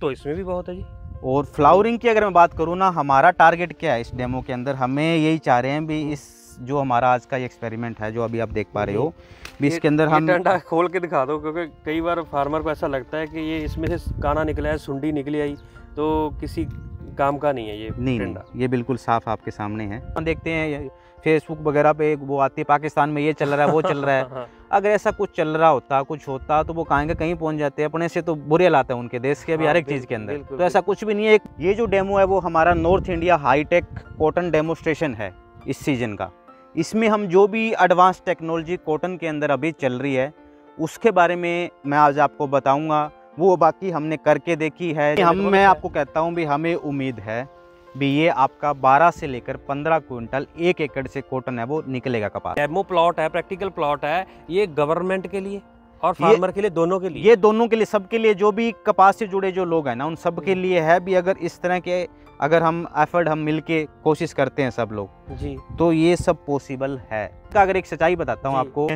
तो इसमें भी बहुत है जी और फ्लावरिंग की अगर मैं बात करूँ ना हमारा टारगेट क्या है इस डेमो के अंदर हमें यही चाह रहे हैं भी इस जो हमारा आज का ये एक्सपेरिमेंट है जो अभी आप देख पा रहे हो भी इसके अंदर हम डंडा खोल के दिखा दो क्योंकि कई बार फार्मर को ऐसा लगता है कि ये इसमें से काना निकला है सुंडी निकली आई तो किसी काम का नहीं है ये नहीं, नहीं ये बिल्कुल साफ आपके सामने है हम देखते हैं फेसबुक वगैरह पे वो आती है पाकिस्तान में ये चल रहा है वो चल रहा है हाँ, हाँ। अगर ऐसा कुछ चल रहा होता कुछ होता तो वो कहेंगे कहीं पहुंच जाते हैं अपने से तो बुरे लाते हैं उनके देश के अभी हाँ, हर एक चीज़ के अंदर तो ऐसा कुछ भी नहीं है ये जो डेमो है वो हमारा north India high tech cotton demonstration है इस सीजन का इसमें हम जो भी एडवांस टेक्नोलॉजी कॉटन के अंदर अभी चल रही है उसके बारे में मैं आज आपको बताऊंगा वो बाकी हमने करके देखी है हम मैं आपको कहता हूँ भी हमें उम्मीद है भी ये आपका 12 से लेकर 15 क्विंटल एक एकड़ से कॉटन है वो निकलेगा कपास डेमो प्लॉट है प्रैक्टिकल प्लॉट है ये गवर्नमेंट के लिए और फार्मर के लिए दोनों के लिए ये दोनों के लिए सबके लिए जो भी कपास से जुड़े जो लोग हैं ना उन सब के लिए है भी अगर इस तरह के अगर हम एफर्ट हम मिलके कोशिश करते हैं सब लोग जी तो ये सब पॉसिबल है अगर एक सच्चाई बताता हूँ आपको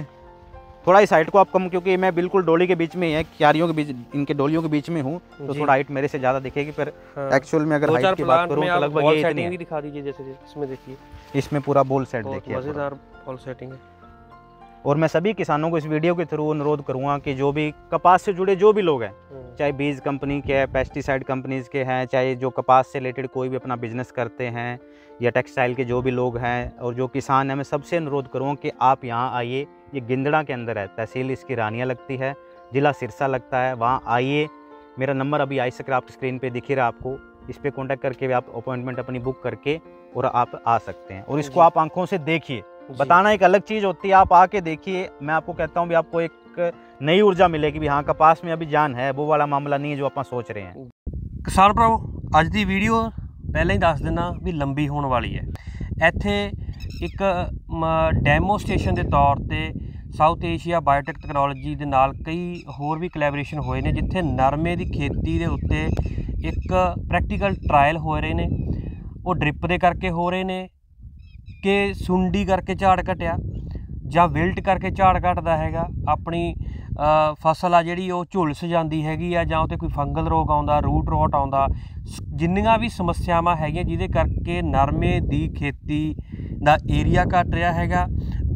थोड़ा इस हाइट को आप कम क्योंकि मैं बिल्कुल डोली के बीच में है क्यारियों के बीच इनके डोलियों के बीच में हूँ तो थोड़ा हाइट मेरे से ज्यादा दिखेगी पर एक्चुअल हाँ। में अगर हाइट की बात करूँ तो लगभग ये इतनी है दिखा दीजिए जैसे इसमें देखिए इसमें पूरा बॉल सेट देखिए मजेदार बॉल सेटिंग है और मैं सभी किसानों को इस वीडियो के थ्रू अनुरोध करूंगा कि जो भी कपास से जुड़े जो भी लोग हैं हाँ। चाहे बीज कंपनी के हैं पेस्टिसाइड कंपनीज के हैं चाहे जो कपास से रिलेटेड कोई भी अपना बिजनेस करते हैं या टेक्सटाइल के जो भी लोग हैं और जो किसान हैं मैं सबसे अनुरोध करूँगा कि आप यहाँ आइए ये गिंदड़ा के अंदर है तहसील इसकी रानिया लगती है ज़िला सिरसा लगता है वहाँ आइए मेरा नंबर अभी आई सक आप स्क्रीन पर दिखे रहा आपको इस पर कॉन्टैक्ट करके आप अपॉइंटमेंट अपनी बुक करके और आप आ सकते हैं और इसको आप आंखों से देखिए बताना एक अलग चीज़ होती है आप आके देखिए मैं आपको कहता हूँ भी आपको एक नई ऊर्जा मिलेगी भी हाँ पास में अभी जान है वो वाला मामला नहीं है जो आप सोच रहे हैं किसान ਭਰਾਓ अज की वीडियो पहले ही दस दिना भी लंबी होने वाली है ਇੱਥੇ ਇੱਕ ਡੈਮੋ ਸਟੇਸ਼ਨ ਦੇ ਤੌਰ ਤੇ ਸਾਊਥ ਏਸ਼ੀਆ ਬਾਇਓਟੈਕ ਟੈਕਨੋਲੋਜੀ ਦੇ ਨਾਲ ਕਈ ਹੋਰ ਵੀ ਕੋਲੈਬੋਰੇਸ਼ਨ ਹੋਏ ਨੇ ਜਿੱਥੇ ਨਰਮੇ ਦੀ ਖੇਤੀ ਦੇ ਉੱਤੇ ਇੱਕ ਪ੍ਰੈਕਟੀਕਲ ਟ੍ਰਾਇਲ ਹੋ ਰਹੇ ਨੇ ਉਹ ਡ੍ਰਿਪ ਦੇ ਕਰਕੇ ਹੋ ਰਹੇ ਨੇ ਕਿ ਸੁੰਡੀ ਕਰਕੇ ਝਾੜ ਘਟਿਆ ਜਾਂ ਵਿਲਟ ਕਰਕੇ ਝਾੜ ਘਟਦਾ ਹੈਗਾ ਆਪਣੀ ਫਸਲ ਆ ਜਿਹੜੀ ਉਹ ਝੁਲਸ ਜਾਂਦੀ ਹੈਗੀ ਆ ਜਾਂ ਉਤੇ ਕੋਈ ਫੰਗਲ ਰੋਗ ਆਉਂਦਾ ਰੂਟ ਰੋਟ ਆਉਂਦਾ ਜਿੰਨੀਆਂ ਵੀ ਸਮੱਸਿਆਵਾਂ ਹੈਗੀਆਂ ਜਿਹਦੇ ਕਰਕੇ ਨਰਮੇ ਦੀ ਖੇਤੀ ਦਾ ਏਰੀਆ ਘਟ ਰਿਹਾ ਹੈਗਾ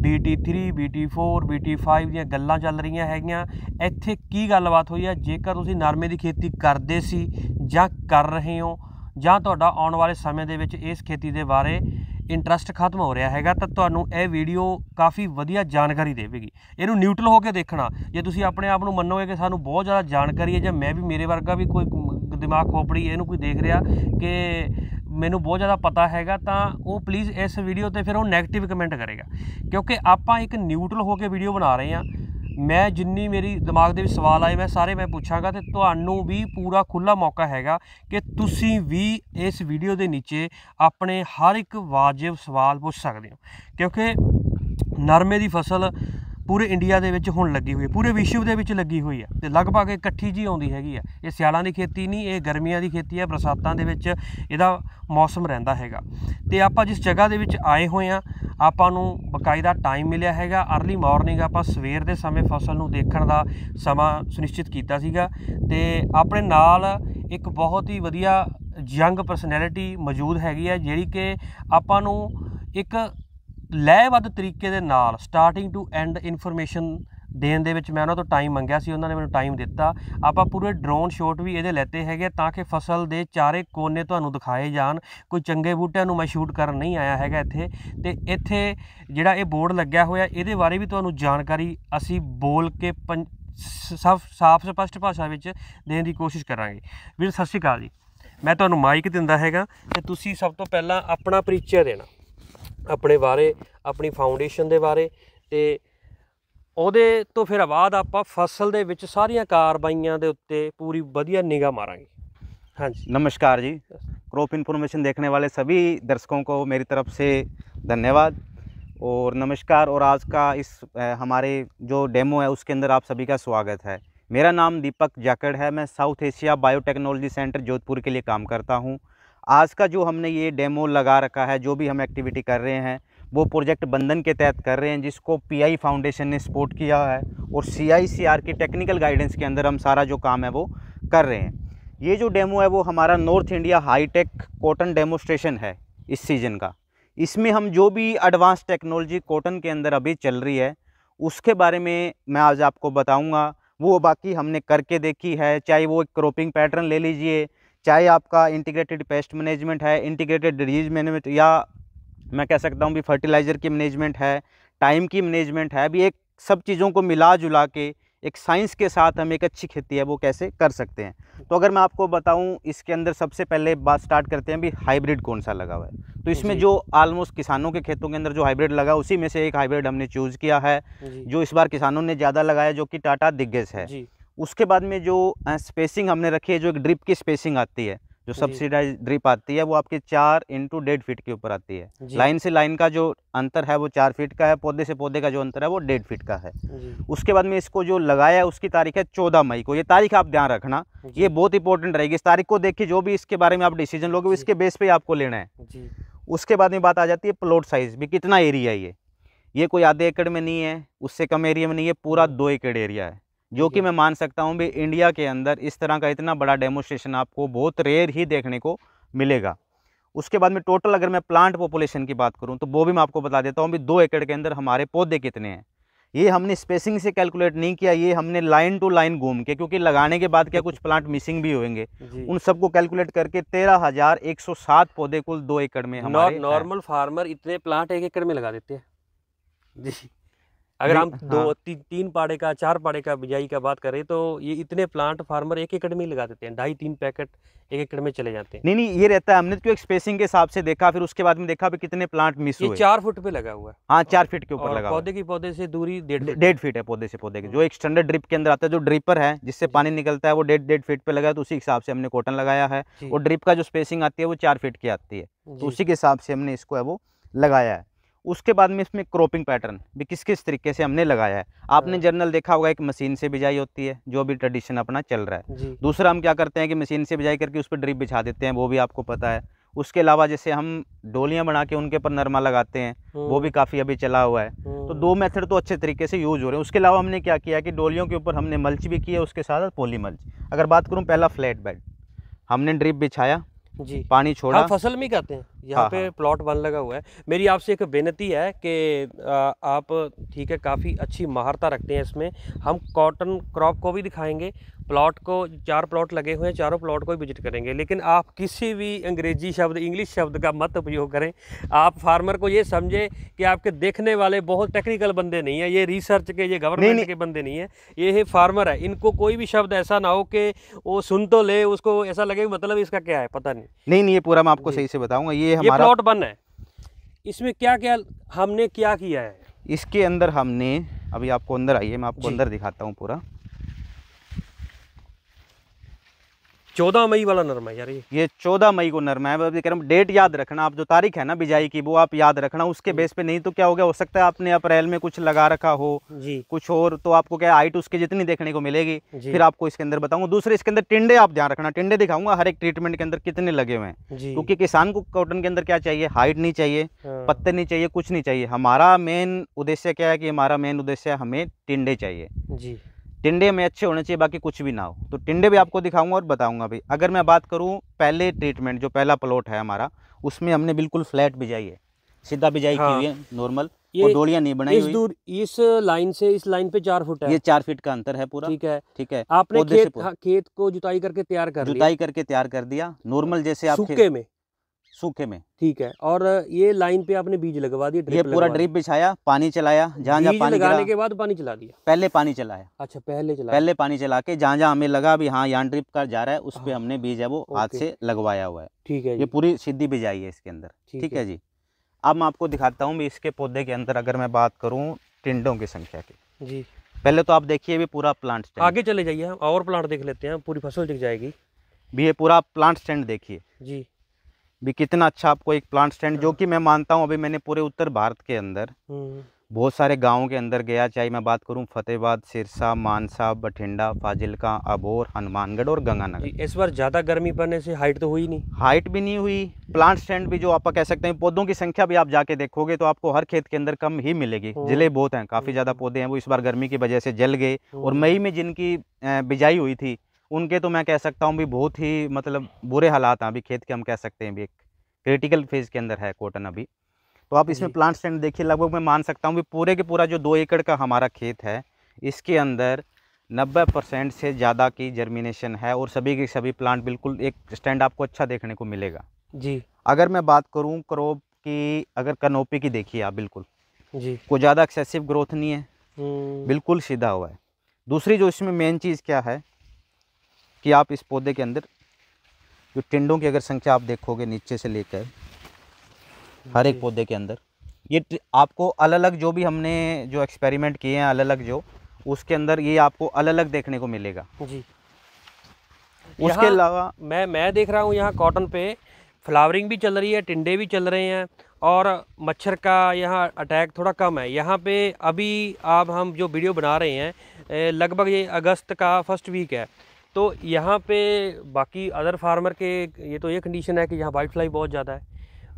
BT3 BT4 BT5 ਦੀਆਂ ਗੱਲਾਂ ਚੱਲ ਰਹੀਆਂ ਹੈਗੀਆਂ ਇੱਥੇ ਕੀ ਗੱਲਬਾਤ ਹੋਈ ਹੈ ਜੇਕਰ ਤੁਸੀਂ ਨਰਮੇ ਦੀ ਖੇਤੀ ਕਰਦੇ ਸੀ ਜਾਂ ਕਰ ਰਹੇ ਹੋ ਜਾਂ ਤੁਹਾਡਾ ਆਉਣ ਵਾਲੇ ਸਮੇਂ ਦੇ ਵਿੱਚ ਇਸ ਖੇਤੀ ਦੇ ਬਾਰੇ ਇੰਟਰਸਟ ਖਤਮ ਹੋ ਰਿਹਾ ਹੈਗਾ ਤਾਂ ਤੁਹਾਨੂੰ ਇਹ ਵੀਡੀਓ ਕਾਫੀ ਵਧੀਆ ਜਾਣਕਾਰੀ ਦੇਵੇਗੀ ਇਹਨੂੰ ਨਿਊਟਰਲ ਹੋ ਕੇ ਦੇਖਣਾ ਜੇ ਤੁਸੀਂ ਆਪਣੇ ਆਪ ਨੂੰ ਮੰਨੋਗੇ ਕਿ ਸਾਨੂੰ ਬਹੁਤ ਜ਼ਿਆਦਾ ਜਾਣਕਾਰੀ ਹੈ ਜਾਂ ਮੈਂ ਵੀ ਮੇਰੇ ਵਰਗਾ ਵੀ ਕੋਈ ਦਿਮਾਗ ਖੋਪੜੀ ਇਹਨੂੰ ਕੋਈ ਦੇਖ ਰਿਹਾ ਕਿ ਮੈਨੂੰ ਬਹੁਤ ਜ਼ਿਆਦਾ ਪਤਾ ਹੈਗਾ ਤਾਂ ਉਹ ਪਲੀਜ਼ ਇਸ ਵੀਡੀਓ ਤੇ ਫਿਰ ਉਹ 네ਗੇਟਿਵ ਕਮੈਂਟ ਕਰੇਗਾ ਕਿਉਂਕਿ ਆਪਾਂ ਇੱਕ ਨਿਊਟਰਲ ਹੋ ਕੇ ਵੀਡੀਓ ਬਣਾ ਰਹੇ ਹਾਂ ਮੈਂ ਜਿੰਨੀ ਮੇਰੀ ਦਿਮਾਗ ਦੇ ਵਿੱਚ ਸਵਾਲ ਆਏ ਮੈਂ ਸਾਰੇ ਮੈਂ ਪੁੱਛਾਂਗਾ ਤੇ ਤੁਹਾਨੂੰ ਵੀ ਪੂਰਾ ਖੁੱਲਾ ਮੌਕਾ ਹੈਗਾ ਕਿ ਤੁਸੀਂ ਵੀ ਇਸ ਵੀਡੀਓ ਦੇ ਨੀਚੇ ਆਪਣੇ ਹਰ ਇੱਕ ਵਾਜਿਬ ਸਵਾਲ ਪੁੱਛ ਸਕਦੇ ਹੋ ਕਿਉਂਕਿ ਨਰਮੇ ਦੀ ਫਸਲ ਪੂਰੇ ਇੰਡੀਆ ਦੇ ਵਿੱਚ ਹੁਣ ਲੱਗੀ ਹੋਈ ਹੈ ਪੂਰੇ ਵਿਸ਼ਵ ਦੇ ਵਿੱਚ ਲੱਗੀ ਹੋਈ ਹੈ ਤੇ ਲਗਭਗ ਇਕੱਠੀ ਜੀ ਆਉਂਦੀ ਹੈਗੀ ਆ ਇਹ ਸਿਆਲਾਂ ਦੀ ਖੇਤੀ ਨਹੀਂ ਇਹ ਗਰਮੀਆਂ ਦੀ ਖੇਤੀ ਹੈ ਬਰਸਾਤਾਂ ਦੇ ਵਿੱਚ ਇਹਦਾ ਮੌਸਮ ਰਹਿੰਦਾ ਹੈਗਾ ਤੇ ਆਪਾਂ ਜਿਸ ਜਗ੍ਹਾ ਦੇ ਵਿੱਚ ਆਏ ਹੋਏ ਆ ਆਪਾਂ ਨੂੰ ਬਕਾਇਦਾ ਟਾਈਮ ਮਿਲਿਆ ਹੈਗਾ अर्ਲੀ ਮਾਰਨਿੰਗ ਆਪਾਂ ਸਵੇਰ ਦੇ ਸਮੇਂ ਫਸਲ ਨੂੰ ਦੇਖਣ ਦਾ ਸਮਾਂ ਸੁਨਿਸ਼ਚਿਤ ਕੀਤਾ ਸੀਗਾ ਤੇ ਆਪਣੇ ਨਾਲ ਇੱਕ ਬਹੁਤ ਹੀ ਵਧੀਆ ਯੰਗ ਪਰਸਨੈਲਿਟੀ ਮੌਜੂਦ ਹੈਗੀ ਹੈ ਜਿਹੜੀ ਕਿ ਆਪਾਂ ਨੂੰ ਇੱਕ ਲੈਵਦ ਤਰੀਕੇ ਦੇ ਨਾਲ ਸਟਾਰਟਿੰਗ ਟੂ ਐਂਡ ਇਨਫੋਰਮੇਸ਼ਨ ਦੇਣ ਦੇ ਵਿੱਚ ਮੈਂ ਉਹਨਾਂ ਤੋਂ ਟਾਈਮ ਮੰਗਿਆ ਸੀ ਉਹਨਾਂ ਨੇ ਮੈਨੂੰ ਟਾਈਮ ਦਿੱਤਾ ਆਪਾਂ ਪੂਰੇ ਡਰੋਨ ਸ਼ਾਟ ਵੀ ਇਹਦੇ ਲੈਤੇ ਹੈਗੇ ਤਾਂ ਕਿ ਫਸਲ ਦੇ ਚਾਰੇ ਕੋਨੇ ਤੁਹਾਨੂੰ ਦਿਖਾਏ ਜਾਣ ਕੋਈ ਚੰਗੇ ਬੂਟਿਆਂ ਨੂੰ ਮੈਂ ਸ਼ੂਟ ਕਰਨ ਨਹੀਂ ਆਇਆ ਹੈਗਾ ਇੱਥੇ ਤੇ ਇੱਥੇ ਜਿਹੜਾ ਇਹ ਬੋਰਡ ਲੱਗਿਆ ਹੋਇਆ ਇਹਦੇ ਬਾਰੇ ਵੀ ਤੁਹਾਨੂੰ ਜਾਣਕਾਰੀ ਅਸੀਂ ਬੋਲ ਕੇ ਸਭ ਸਾਫ ਸਪਸ਼ਟ ਭਾਸ਼ਾ ਵਿੱਚ ਦੇਣ ਦੀ ਕੋਸ਼ਿਸ਼ ਕਰਾਂਗੇ ਵੀਰ ਸਤਿ ਸ਼੍ਰੀ ਅਕਾਲ ਜੀ ਮੈਂ ਤੁਹਾਨੂੰ ਮਾਈਕ ਦਿੰਦਾ ਹੈਗਾ ਤੇ ਤੁਸੀਂ ਸਭ ਤੋਂ ਪਹਿਲਾਂ ਆਪਣਾ ਪਰਿਚੈ ਦੇਣਾ ਆਪਣੇ बारे अपनी ਫਾਊਂਡੇਸ਼ਨ ਦੇ बारे तो ਉਹਦੇ ਤੋਂ ਫਿਰ ਬਾਅਦ ਆਪਾਂ ਫਸਲ ਦੇ ਵਿੱਚ ਸਾਰੀਆਂ ਕਾਰਵਾਈਆਂ ਦੇ ਉੱਤੇ ਪੂਰੀ ਵਧੀਆ ਨਿਗਾਹ हाँ जी नमस्कार जी क्रॉप इन्फॉर्मेशन देखने वाले सभी दर्शकों को मेरी तरफ से धन्यवाद और नमस्कार और आज का इस हमारे जो डेमो है उसके अंदर आप सभी का स्वागत है मेरा नाम दीपक जाकड़ है मैं South Asia biotechnology centre Jodhpur के लिए काम करता हूँ आज का जो हमने ये डेमो लगा रखा है जो भी हम एक्टिविटी कर रहे हैं वो प्रोजेक्ट बंधन के तहत कर रहे हैं जिसको पीआई फाउंडेशन ने सपोर्ट किया है और सीआईसीआर की टेक्निकल गाइडेंस के अंदर हम सारा जो काम है वो कर रहे हैं ये जो डेमो है वो हमारा north India high tech cotton demonstration है इस सीज़न का इसमें हम जो भी एडवांस टेक्नोलॉजी कॉटन के अंदर अभी चल रही है उसके बारे में मैं आज आपको बताऊँगा वो बाकी हमने करके देखी है चाहे वो एक क्रॉपिंग पैटर्न ले लीजिए चाहे आपका इंटीग्रेटेड पेस्ट मैनेजमेंट है इंटीग्रेटेड डिजीज मैनेजमेंट या मैं कह सकता हूँ भी फर्टिलाइज़र की मैनेजमेंट है टाइम की मैनेजमेंट है अभी एक सब चीज़ों को मिला जुला के एक साइंस के साथ हम एक अच्छी खेती है वो कैसे कर सकते हैं तो अगर मैं आपको बताऊं इसके अंदर सबसे पहले बात स्टार्ट करते हैं भी हाइब्रिड कौन सा लगा हुआ है तो इसमें जो ऑलमोस्ट किसानों के खेतों के अंदर जो हाइब्रिड लगा उसी में से एक हाइब्रिड हमने चूज़ किया है जो इस बार किसानों ने ज़्यादा लगाया जो कि टाटा दिग्गज है उसके बाद में जो स्पेसिंग हमने रखी है जो एक ड्रिप की स्पेसिंग आती है जो सब्सिडाइज ड्रिप आती है वो आपके चार इंटू डेढ़ फीट के ऊपर आती है लाइन से लाइन का जो अंतर है वो चार फीट का है पौधे से पौधे का जो अंतर है वो डेढ़ फीट का है उसके बाद में इसको जो लगाया है उसकी तारीख है चौदह मई को ये तारीख आप ध्यान रखना ये बहुत इंपॉर्टेंट रहेगी इस तारीख को देखिए जो भी इसके बारे में आप डिसीजन लोगे इसके बेस पर आपको लेना है उसके बाद में बात आ जाती है प्लॉट साइज भी कितना एरिया है ये ये कोई आधे एकड़ में नहीं है उससे कम एरिया में नहीं है पूरा दो एकड़ एरिया है जो कि मैं मान सकता हूं भी इंडिया के अंदर इस तरह का इतना बड़ा डेमोस्ट्रेशन आपको बहुत रेयर ही देखने को मिलेगा उसके बाद में टोटल अगर मैं प्लांट पॉपुलेशन की बात करूं तो वो भी मैं आपको बता देता हूँ भी दो एकड़ के अंदर हमारे पौधे कितने हैं ये हमने स्पेसिंग से कैलकुलेट नहीं किया ये हमने लाइन टू लाइन घूम के क्योंकि लगाने के बाद क्या कुछ प्लांट मिसिंग भी होंगे उन सबको कैलकुलेट करके तेरह हजार एक सौ सात पौधे कुल दो एकड़ में हमारे नॉर्मल फार्मर इतने प्लांट एक एकड़ में लगा देते हैं जी अगर हम हाँ। दो ती, तीन पाड़े का चार पाड़े का बिजाई का बात करें तो ये इतने प्लांट फार्मर एक एकड़ में ही लगा देते हैं ढाई तीन पैकेट एक एकड़ में चले जाते हैं नहीं नहीं ये रहता है हमने तो एक स्पेसिंग के हिसाब से देखा फिर उसके बाद में देखा भी कितने प्लांट मिस हुए चार फुट पे लगा हुआ है हाँ चार फीट के ऊपर लगा पौधे की पौधे से दूरी डेढ़ फीट है पौधे से पौधे की हम्म। जो एक स्टैंडर्ड ड्रिप के अंदर आता है जो ड्रिपर है जिससे पानी निकलता है वो डेढ़ डेढ़ फीट पे लगा है तो उसी हिसाब से हमने कॉटन लगाया है और ड्रिप का जो स्पेसिंग आती है वो चार फीट की आती है तो उसी के हिसाब से हमने इसको है वो लगाया है उसके बाद में इसमें क्रॉपिंग पैटर्न भी किस किस तरीके से हमने लगाया है आपने जर्नल हाँ। देखा होगा एक मशीन से बिजाई होती है जो भी ट्रेडिशन अपना चल रहा है दूसरा हम क्या करते हैं कि मशीन से बिजाई करके उस पर ड्रिप बिछा देते हैं वो भी आपको पता है उसके अलावा जैसे हम डोलियाँ बना के उनके ऊपर नरमा लगाते हैं वो भी हाँ। काफ़ी अभी चला हुआ है तो हाँ। दो मेथड तो अच्छे तरीके से यूज़ हो रहे हैं उसके अलावा हमने क्या किया कि डोलियों के ऊपर हमने मल्च भी किया उसके साथ पोली मल्च अगर बात करूँ पहला फ्लैट बेड हमने ड्रिप बिछाया जी पानी छोड़ा फसल में कहते हैं यहाँ हाँ, पे हाँ. प्लॉट वन लगा हुआ है मेरी आपसे एक बेनती है कि आप ठीक है काफ़ी अच्छी महारता रखते हैं इसमें हम कॉटन क्रॉप को भी दिखाएंगे प्लॉट को चार प्लॉट लगे हुए हैं चारों प्लॉट को विजिट करेंगे लेकिन आप किसी भी अंग्रेजी शब्द इंग्लिश शब्द का मत उपयोग करें आप फार्मर को ये समझें कि आपके देखने वाले बहुत टेक्निकल बंदे नहीं हैं ये रिसर्च के ये गवर्नमेंट के बंदे नहीं हैं ये है फार्मर है इनको कोई भी शब्द ऐसा ना हो कि वो सुन तो ले उसको ऐसा लगे मतलब इसका क्या है पता नहीं नहीं, नहीं ये पूरा मैं आपको सही से बताऊँगा ये हमारा प्लॉट बन है इसमें क्या क्या हमने क्या किया है इसके अंदर हमने अभी आपको अंदर आइए मैं आपको अंदर दिखाता हूँ पूरा चौदह मई वाला नरमा यार ये ये चौदह मई को नरमा है कह रहा डेट याद रखना आप जो तारीख है ना बिजाई की वो आप याद रखना उसके बेस पे नहीं तो क्या हो गया हो सकता है आपने अप्रैल में कुछ लगा रखा हो जी कुछ और तो आपको क्या हाइट उसके जितनी देखने को मिलेगी फिर आपको इसके अंदर बताऊंगा दूसरे इसके अंदर टिंडे आप ध्यान रखना टिंडे दिखाऊंगा हर एक ट्रीटमेंट के अंदर कितने लगे हुए हैं क्योंकि किसान को कॉटन के अंदर क्या चाहिए हाइट नहीं चाहिए हाँ। पत्ते नहीं चाहिए कुछ नहीं चाहिए हमारा मेन उद्देश्य क्या है कि हमारा मेन उद्देश्य हमें टिंडे चाहिए जी टिंडे में अच्छे होने चाहिए बाकी कुछ भी ना हो तो टिंडे भी आपको दिखाऊंगा और बताऊंगा भी अगर मैं बात करूँ पहले ट्रीटमेंट जो पहला प्लॉट है हमारा उसमें हमने बिल्कुल फ्लैट बिजाई है सीधा बिजाई हाँ। की हुई है नॉर्मल ये डोलियां नहीं बनाई इस दूर इस लाइन से इस लाइन पे चार फुट है ये चार फीट का अंतर है पूरा ठीक है ठीक है आपने खेत हाँ, खेत को जुताई करके तैयार कर जुताई करके तैयार कर दिया नॉर्मल जैसे आप सूखे में सूखे में ठीक है और ये लाइन पे आपने बीज लगवा दिया ये पूरा ड्रिप बिछाया पानी चलाया जहाँ जहाँ पानी लगाने के बाद पानी चला दिया पहले पानी चलाया अच्छा पहले चला पहले पानी चला के जहाँ जहाँ हमें लगा भी हाँ यहाँ ड्रिप कर जा रहा है उस पर हाँ। हमने बीज है वो हाथ से लगवाया हुआ है ठीक है ये पूरी सीधी बिजाई है इसके अंदर ठीक है जी अब मैं आपको दिखाता हूँ इसके पौधे के अंदर अगर मैं बात करूँ टिंडों की संख्या की जी पहले तो आप देखिए भी पूरा प्लांट स्टैंड आगे चले जाइए और प्लांट देख लेते हैं पूरी फसल दिख जाएगी भी ये पूरा प्लांट स्टैंड देखिए जी भी कितना अच्छा आपको एक प्लांट स्टैंड जो हाँ। कि मैं मानता हूँ अभी मैंने पूरे उत्तर भारत के अंदर हम्म। बहुत सारे गाँव के अंदर गया चाहे मैं बात करूँ फतेहबाद सिरसा मानसा बठिंडा फाजिलका अबोर हनुमानगढ़ और गंगानगर इस बार ज़्यादा गर्मी पड़ने से हाइट तो हुई नहीं हाइट भी नहीं हुई प्लांट स्टैंड भी जो आप कह सकते हैं पौधों की संख्या भी आप जाके देखोगे तो आपको हर खेत के अंदर कम ही मिलेगी हम्म। जिले बहुत हैं काफ़ी हम्म। ज़्यादा पौधे हैं वो इस बार गर्मी की वजह से जल गए और मई में जिनकी बिजाई हुई थी उनके तो मैं कह सकता हूँ भी बहुत ही मतलब बुरे हालात हैं अभी खेत के हम कह सकते हैं भी एक क्रिटिकल फेज़ के अंदर है कॉटन अभी तो आप इसमें प्लांट स्टैंड देखिए लगभग मैं मान सकता हूँ भी पूरे के पूरा जो दो एकड़ का हमारा खेत है इसके अंदर 90 परसेंट से ज़्यादा की जर्मिनेशन है और सभी के सभी प्लांट बिल्कुल एक स्टैंड आपको अच्छा देखने को मिलेगा जी अगर मैं बात करूँ क्रोप की अगर कनोपी की देखिए आप बिल्कुल जी कोई ज़्यादा एक्सेसिव ग्रोथ नहीं है हम्म। बिल्कुल सीधा हुआ है दूसरी जो इसमें मेन चीज़ क्या है कि आप इस पौधे के अंदर जो टिंडों की अगर संख्या आप देखोगे नीचे से लेकर हर एक पौधे के अंदर ये आपको अलग अलग जो भी हमने जो एक्सपेरिमेंट किए हैं अलग अलग जो उसके अंदर ये आपको अलग अलग देखने को मिलेगा जी उसके अलावा मैं मैं देख रहा हूँ यहाँ कॉटन पे फ्लावरिंग भी चल रही है टिंडे भी चल रहे हैं और मच्छर का यहाँ अटैक थोड़ा कम है यहाँ पे अभी आप हम जो वीडियो बना रहे हैं लगभग ये अगस्त का फर्स्ट वीक है तो यहाँ पे बाकी अदर फार्मर के ये तो ये कंडीशन है कि यहाँ वाइट फ्लाई बहुत ज़्यादा है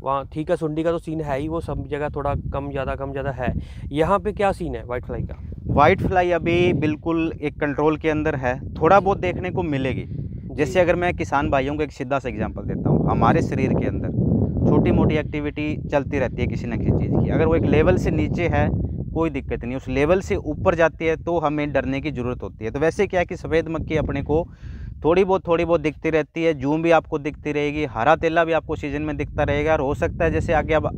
वहाँ ठीक है सुंडी का तो सीन है ही वो सब जगह थोड़ा कम ज़्यादा कम ज़्यादा है यहाँ पे क्या सीन है वाइट फ्लाई का वाइट फ्लाई अभी बिल्कुल एक कंट्रोल के अंदर है थोड़ा बहुत देखने को मिलेगी जैसे अगर मैं किसान भाइयों को एक सीधा सा एग्जाम्पल देता हूँ हमारे शरीर के अंदर छोटी मोटी एक्टिविटी चलती रहती है किसी न किसी चीज़ की अगर वो एक लेवल से नीचे है कोई दिक्कत नहीं उस लेवल से ऊपर जाती है तो हमें डरने की ज़रूरत होती है तो वैसे क्या है कि सफ़ेद मक्खी अपने को थोड़ी बहुत थोड़ी बहुत दिखती रहती है जूम भी आपको दिखती रहेगी हरा तेला भी आपको सीजन में दिखता रहेगा और हो सकता है जैसे आगे अब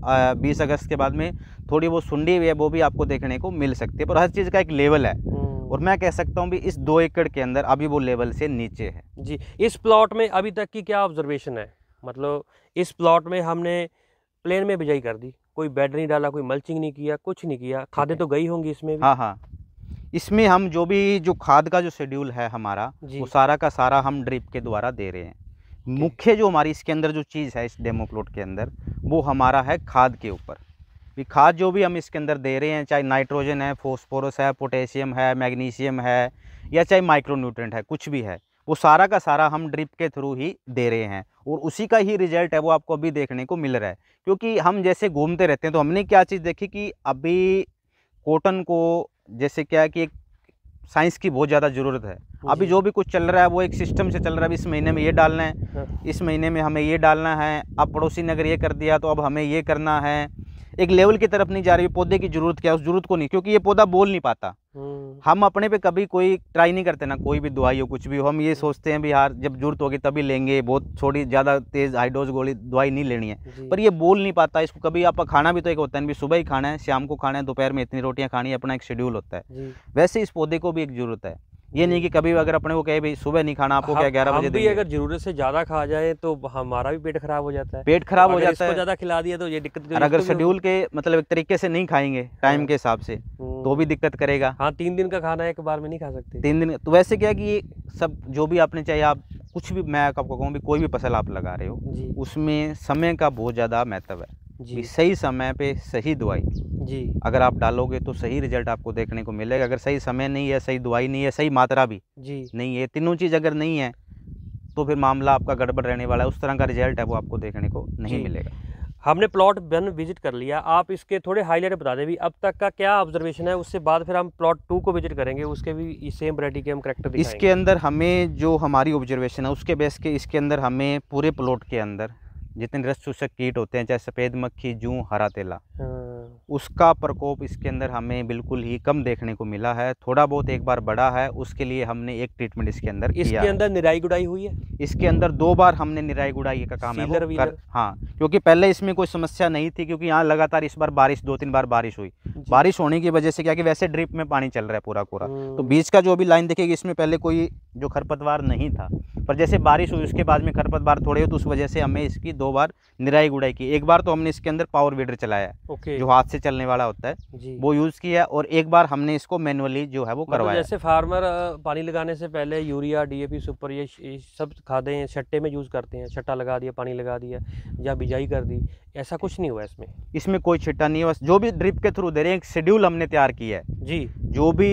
बीस अगस्त के बाद में थोड़ी बहुत सुंडी भी है वो भी आपको देखने को मिल सकती है पर हर चीज़ का एक लेवल है हम्म। और मैं कह सकता हूँ भी इस दो एकड़ के अंदर अभी वो लेवल से नीचे है जी इस प्लॉट में अभी तक की क्या ऑब्जर्वेशन है मतलब इस प्लॉट में हमने प्लेन में बिजाई कर दी कोई बेड नहीं डाला कोई मल्चिंग नहीं किया कुछ नहीं किया खादें तो गई होंगी इसमें भी हाँ हाँ इसमें हम जो भी जो खाद का जो शेड्यूल है हमारा वो सारा का सारा हम ड्रिप के द्वारा दे रहे हैं मुख्य जो हमारी इसके अंदर जो चीज़ है इस डेमो प्लॉट के अंदर वो हमारा है खाद के ऊपर भी खाद जो भी हम इसके अंदर दे रहे हैं चाहे नाइट्रोजन है फोस्फोरस है पोटेशियम है मैग्नीशियम है या चाहे माइक्रोन्यूट्रेंट है कुछ भी है वो सारा का सारा हम ड्रिप के थ्रू ही दे रहे हैं और उसी का ही रिजल्ट है वो आपको अभी देखने को मिल रहा है क्योंकि हम जैसे घूमते रहते हैं तो हमने क्या चीज़ देखी कि अभी कॉटन को जैसे क्या है कि एक साइंस की बहुत ज़्यादा ज़रूरत है अभी जो भी कुछ चल रहा है वो एक सिस्टम से चल रहा है इस महीने में ये डालना है हाँ। इस महीने में हमें ये डालना है अब पड़ोसी ने अगर ये कर दिया तो अब हमें ये करना है एक लेवल की तरफ नहीं जा रही पौधे की जरूरत क्या उस जरूरत को नहीं क्योंकि ये पौधा बोल नहीं पाता हम्म। हम अपने पे कभी कोई ट्राई नहीं करते ना कोई भी दवाई हो कुछ भी हो हम ये हम्म। सोचते हैं भी यार जब जरूरत होगी तभी लेंगे बहुत थोड़ी ज़्यादा तेज़ हाइडोज गोली दवाई नहीं लेनी है पर ये बोल नहीं पाता इसको कभी आपका खाना भी तो एक होता है भी सुबह ही खाना है शाम को खाना है दोपहर में इतनी रोटियां खानी है अपना एक शेड्यूल होता है वैसे इस पौधे को भी एक जरूरत है ये नहीं कि कभी अगर अपने को कहे भाई सुबह नहीं खाना आपको क्या ग्यारह बजे अगर जरूरत से ज्यादा खा जाए तो हमारा भी पेट खराब हो जाता है पेट खराब हो जाता है ज्यादा खिला दिया तो ये दिक्कत और अगर शेड्यूल के मतलब एक तरीके से नहीं खाएंगे टाइम हाँ। के हिसाब से हम्म। तो भी दिक्कत करेगा हाँ तीन दिन का खाना एक बार में नहीं खा सकते तीन दिन तो वैसे क्या कि सब जो भी आपने चाहिए आप कुछ भी मैं आपको कहूँ भी कोई भी फसल आप लगा रहे हो उसमें समय का बहुत ज़्यादा महत्व है जी सही समय पे सही दवाई जी अगर आप डालोगे तो सही रिजल्ट आपको देखने को मिलेगा अगर सही समय नहीं है सही दवाई नहीं है सही मात्रा भी जी नहीं है तीनों चीज़ अगर नहीं है तो फिर मामला आपका गड़बड़ रहने वाला है उस तरह का रिजल्ट है वो आपको देखने को नहीं मिलेगा हमने प्लॉट वन विजिट कर लिया आप इसके थोड़े हाईलाइट बता दें भी अब तक का क्या ऑब्जर्वेशन है उससे बाद फिर हम प्लॉट टू को विजिट करेंगे उसके भी सेम वरायटी के हम करेक्टर इसके अंदर हमें जो हमारी ऑब्जर्वेशन है उसके बेस के इसके अंदर हमें पूरे प्लॉट के अंदर जितने रस चूसक कीट होते हैं चाहे सफ़ेद मक्खी जू हरा तेला हाँ। उसका प्रकोप इसके अंदर हमें बिल्कुल ही कम देखने को मिला है थोड़ा बहुत एक बार बड़ा है उसके लिए हमने एक ट्रीटमेंट इसके अंदर इसके अंदर निराई गुड़ाई हुई है इसके अंदर दो बार हमने निराई गुड़ाई का काम है कर, हाँ क्योंकि पहले इसमें कोई समस्या नहीं थी क्योंकि यहाँ लगातार इस बार बारिश दो तीन बार बारिश हुई बारिश होने की वजह से क्या कि वैसे ड्रिप में पानी चल रहा है पूरा पूरा तो हम्म। बीच का जो भी लाइन देखेगी इसमें पहले कोई जो खरपतवार नहीं था पर जैसे बारिश हुई उसके बाद में खरपतवार थोड़े हो तो उस वजह से हमें इसकी दो बार निराई गुड़ाई की एक बार तो हमने इसके अंदर पावर वीडर चलाया ओके जो हाथ से चलने वाला होता है वो यूज़ किया और एक बार हमने इसको मैनुअली जो है वो मतलब करवाया जैसे फार्मर पानी लगाने से पहले यूरिया डीएपी सुपर ये सब खादे हैं छट्टे में यूज़ करते हैं छट्टा लगा दिया पानी लगा दिया या बिजाई कर दी ऐसा कुछ नहीं हुआ इसमें इसमें कोई छिट्टा नहीं हुआ जो भी ड्रिप के थ्रू दे रहे हैं एक शेड्यूल हमने तैयार किया है जी जो भी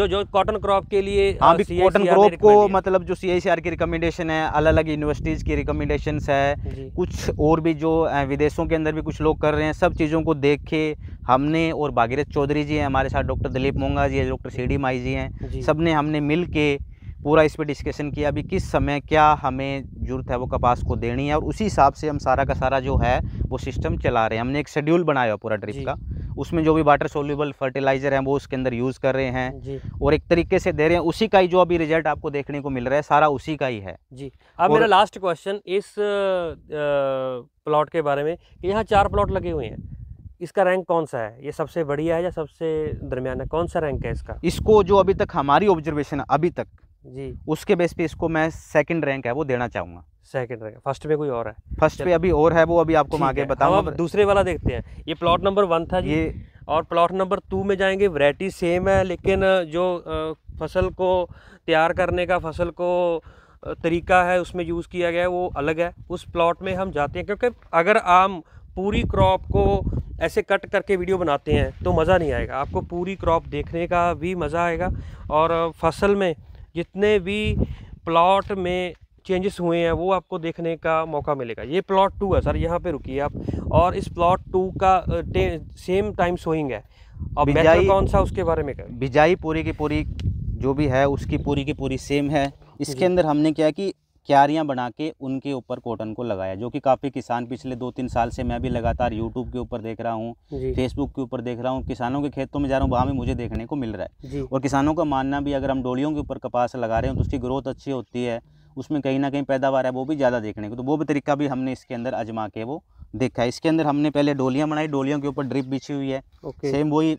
जो जो कॉटन क्रॉप के लिए हाँ भी कॉटन क्रॉप को मतलब जो सी आई सी आर की रिकमेंडेशन है अलग अलग यूनिवर्सिटीज़ की रिकमेंडेशंस है कुछ और भी जो विदेशों के अंदर भी कुछ लोग कर रहे हैं सब चीज़ों को देख के हमने और भागीरथ चौधरी जी हैं हमारे साथ डॉक्टर दिलीप मोंगा जी हैं डॉक्टर सी डी माई जी हैं सब ने हमने मिल के पूरा इस पर डिस्कशन किया अभी किस समय क्या हमें ज़रूरत है वो कपास को देनी है और उसी हिसाब से हम सारा का सारा जो है वो सिस्टम चला रहे हैं हमने एक शेड्यूल बनाया पूरा ट्रिप का उसमें जो भी वाटर सोल्यूबल फर्टिलाइज़र है वो उसके अंदर यूज़ कर रहे हैं और एक तरीके से दे रहे हैं उसी का ही जो अभी रिजल्ट आपको देखने को मिल रहा है सारा उसी का ही है जी अब मेरा लास्ट क्वेश्चन इस प्लॉट के बारे में कि यहाँ चार प्लॉट लगे हुए हैं इसका रैंक कौन सा है ये सबसे बढ़िया है या सबसे दरमियान है कौन सा रैंक है इसका इसको जो अभी तक हमारी ऑब्जर्वेशन अभी तक जी उसके बेस पे इसको मैं सेकंड रैंक है वो देना चाहूँगा सेकंड रैंक फर्स्ट पे कोई और है फर्स्ट पे अभी और है वो अभी आपको आगे बताऊँ आप दूसरे वाला देखते हैं ये प्लॉट नंबर वन था ये और प्लॉट नंबर टू में जाएंगे वरायटी सेम है लेकिन जो फसल को तैयार करने का फसल को तरीका है उसमें यूज़ किया गया है वो अलग है उस प्लॉट में हम जाते हैं क्योंकि अगर आम पूरी क्रॉप को ऐसे कट करके वीडियो बनाते हैं तो मज़ा नहीं आएगा आपको पूरी क्रॉप देखने का भी मज़ा आएगा और फसल में जितने भी प्लॉट में चेंजेस हुए हैं वो आपको देखने का मौका मिलेगा ये प्लॉट टू है सर यहाँ पे रुकिए आप और इस प्लॉट टू का सेम टाइम सोइंग है और बिजाई कौन सा उसके बारे में बिजाई पूरी की पूरी जो भी है उसकी पूरी की पूरी सेम है इसके अंदर हमने क्या कि क्यारियाँ बना के उनके ऊपर कॉटन को लगाया जो कि काफ़ी किसान पिछले दो तीन साल से मैं भी लगातार यूट्यूब के ऊपर देख रहा हूँ फेसबुक के ऊपर देख रहा हूँ किसानों के खेतों में जा रहा हूँ वहाँ भी मुझे देखने को मिल रहा है और किसानों का मानना भी अगर हम डोलियों के ऊपर कपास लगा रहे हैं तो उसकी ग्रोथ अच्छी होती है उसमें कहीं ना कहीं पैदावार है वो भी ज़्यादा देखने को तो वो भी तरीका भी हमने इसके अंदर आजमा के वो देखा है इसके अंदर हमने पहले डोलियाँ बनाई डोलियों के ऊपर ड्रिप बिछी हुई है सेम वही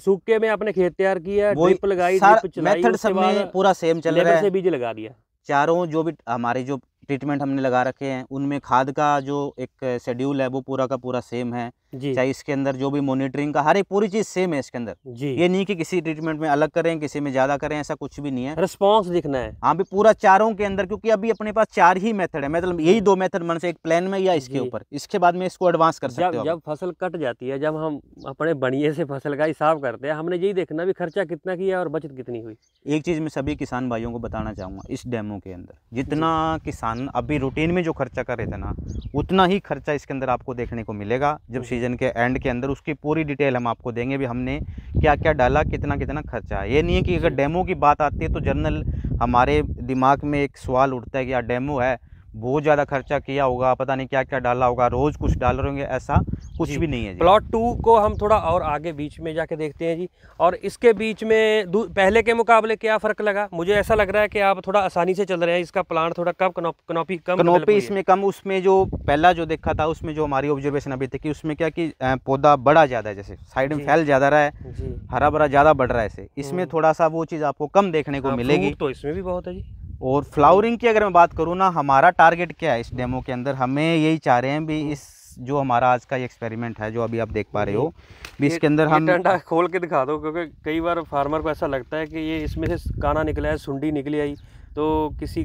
सूखे में आपने खेत तैयार किया ड्रिप लगाई मेथड सब में पूरा सेम चल रहा है बीज लगा दिया चारों जो भी हमारे जो ट्रीटमेंट हमने लगा रखे हैं उनमें खाद का जो एक शेड्यूल है वो पूरा का पूरा सेम है चाहे इसके अंदर जो भी मॉनिटरिंग का हर एक पूरी चीज सेम है इसके अंदर जी ये नहीं कि किसी ट्रीटमेंट में अलग करें किसी में ज्यादा करें ऐसा कुछ भी नहीं है रिस्पॉन्स दिखना है हाँ भी पूरा चारों के अंदर क्योंकि अभी अपने पास चार ही मेथड है मतलब यही दो मेथड मन से एक प्लान में या इसके ऊपर इसके बाद में इसको एडवांस कर सकते हो जब फसल कट जाती है जब हम अपने बढ़िया से फसल का हिसाब करते हैं हमने यही देखना भी खर्चा कितना किया और बचत कितनी हुई एक चीज मैं सभी किसान भाइयों को बताना चाहूंगा इस डेमो के अंदर जितना किसान अभी रूटीन में जो खर्चा कर रहे थे ना उतना ही खर्चा इसके अंदर आपको देखने को मिलेगा जब सीज़न के एंड के अंदर उसकी पूरी डिटेल हम आपको देंगे भी हमने क्या क्या डाला कितना कितना खर्चा है ये नहीं है कि अगर डेमो की बात आती है तो जनरल हमारे दिमाग में एक सवाल उठता है कि यार डेमो है बहुत ज़्यादा खर्चा किया होगा पता नहीं क्या क्या डाला होगा रोज़ कुछ डाल रहे होंगे ऐसा कुछ भी नहीं है प्लॉट टू को हम थोड़ा और आगे बीच में जाके देखते हैं जी और इसके बीच में पहले के मुकाबले क्या फ़र्क लगा मुझे ऐसा लग रहा है कि आप थोड़ा आसानी से चल रहे हैं इसका प्लांट थोड़ा कम कनोपी कम कनोपी इसमें कम उसमें जो पहला जो देखा था उसमें जो हमारी ऑब्जर्वेशन अभी थी कि उसमें क्या कि पौधा बड़ा ज़्यादा है जैसे साइड में फैल ज़्यादा रहा है हरा भरा ज़्यादा बढ़ रहा है इसमें हम्म। थोड़ा सा वो चीज़ आपको कम देखने को हाँ, मिलेगी तो इसमें भी बहुत है जी और फ्लावरिंग की अगर मैं बात करूँ ना हमारा टारगेट क्या है इस डेमो के अंदर हमें यही चाह रहे हैं भी इस जो हमारा आज का ये एक्सपेरिमेंट है जो अभी आप देख पा रहे हो भी इसके अंदर हम डंडा खोल के दिखा दो क्योंकि कई बार फार्मर को ऐसा लगता है कि ये इसमें से काना निकला है सुंडी निकली आई तो किसी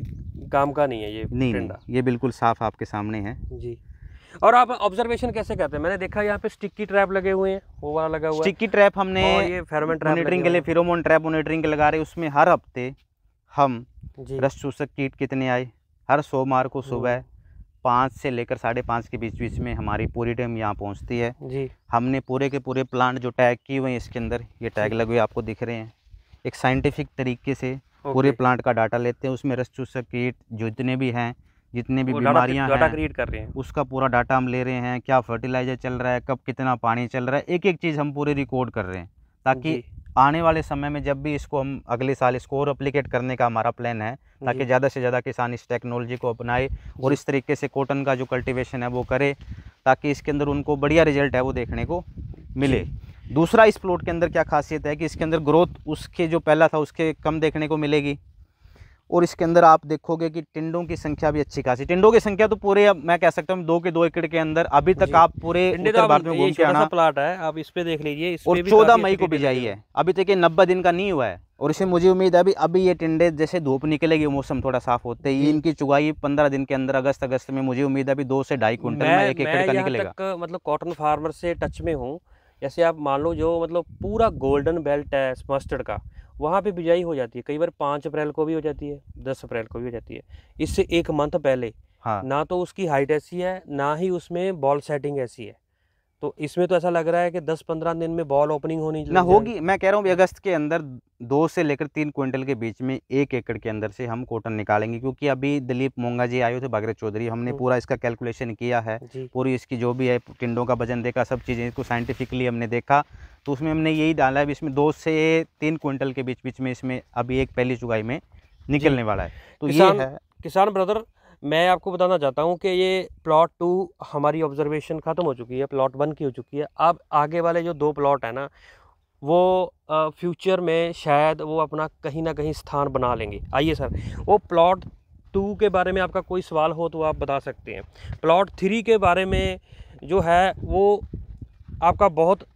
काम का नहीं है ये नहीं, डंडा ये बिल्कुल साफ आपके सामने है जी और आप ऑब्जर्वेशन कैसे करते हैं मैंने देखा यहाँ पे स्टिकी ट्रैप लगे हुए हैं वो वाला लगा हुआ स्टिकी ट्रैप हमने हाँ, ये फेरोमोन ट्रैप मोनिटरिंग के लिए फेरोमोन ट्रैप मोनिटरिंग के लगा रहे उसमें हर हफ्ते हम रस चूसक कीट कितने आए हर सोमवार को हम्म। सुबह पाँच से लेकर साढ़े पाँच के बीच बीच में हमारी पूरी टीम यहाँ पहुँचती है जी हमने पूरे के पूरे प्लांट जो टैग किए हुए हैं इसके अंदर ये टैग लगे हुए आपको दिख रहे हैं एक साइंटिफिक तरीके से पूरे प्लांट का डाटा लेते हैं उसमें रस चूसक कीट जितने भी हैं जितने भी बीमारियाँ हैं क्रिएट कर रहे हैं उसका पूरा डाटा हम ले रहे हैं क्या फर्टिलाइजर चल रहा है कब कितना पानी चल रहा है एक एक चीज़ हम पूरे रिकॉर्ड कर रहे हैं ताकि आने वाले समय में जब भी इसको हम अगले साल इसको और अप्लीकेट करने का हमारा प्लान है ताकि ज़्यादा से ज़्यादा किसान इस टेक्नोलॉजी को अपनाए और इस तरीके से कॉटन का जो कल्टिवेशन है वो करे ताकि इसके अंदर उनको बढ़िया रिजल्ट है वो देखने को मिले दूसरा इस प्लॉट के अंदर क्या खासियत है कि इसके अंदर ग्रोथ उसके जो पहला था उसके कम देखने को मिलेगी और इसके अंदर आप देखोगे कि टिंडों की संख्या भी अच्छी खासी टिंडों की संख्या तो पूरे मैं कह सकता हूँ दो के दो एकड़ के अंदर अभी तक आप पूरे तो भारत में घूम के आना प्लाट है आप इस पे देख लीजिए और चौदह मई को भी जाइए अभी तक तो ये नब्बे दिन का नहीं हुआ है और इसे मुझे उम्मीद है अभी अभी ये टिंडे जैसे धूप निकलेगी मौसम थोड़ा साफ होते तो ही इनकी चुगाई पंद्रह दिन के अंदर अगस्त अगस्त में मुझे उम्मीद है अभी दो से ढाई क्विंटल में एक एकड़ का निकलेगा मतलब कॉटन फार्मर से टच में हूँ जैसे आप मान लो जो मतलब पूरा गोल्डन बेल्ट है मस्टर्ड का वहाँ पे बिजाई हो जाती है कई बार पाँच अप्रैल को भी हो जाती है दस अप्रैल को भी हो जाती है इससे एक मंथ पहले हाँ। ना तो उसकी हाइट ऐसी है ना ही उसमें बॉल सेटिंग ऐसी है तो इसमें तो ऐसा लग रहा है कि 10-15 दिन में बॉल ओपनिंग होनी ना होगी मैं कह रहा हूँ अगस्त के अंदर दो से लेकर तीन क्विंटल के बीच में एक एकड़ के अंदर से हम कॉटन निकालेंगे क्योंकि अभी दिलीप मोंगा जी आए थे बागरे चौधरी हमने हम्म। पूरा इसका कैलकुलेशन किया है पूरी इसकी जो भी है टिंडों का वजन देखा सब चीज़ें इसको साइंटिफिकली हमने देखा तो उसमें हमने यही डाला है इसमें दो से तीन क्विंटल के बीच बीच में इसमें अभी एक पहली चुगाई में निकलने वाला है तो ये है किसान ब्रदर मैं आपको बताना चाहता हूँ कि ये प्लॉट टू हमारी ऑब्जर्वेशन ख़त्म हो चुकी है प्लॉट वन की हो चुकी है अब आगे वाले जो दो प्लॉट हैं ना वो फ्यूचर में शायद वो अपना कहीं ना कहीं स्थान बना लेंगे आइए सर वो प्लॉट टू के बारे में आपका कोई सवाल हो तो आप बता सकते हैं प्लॉट थ्री के बारे में जो है वो आपका बहुत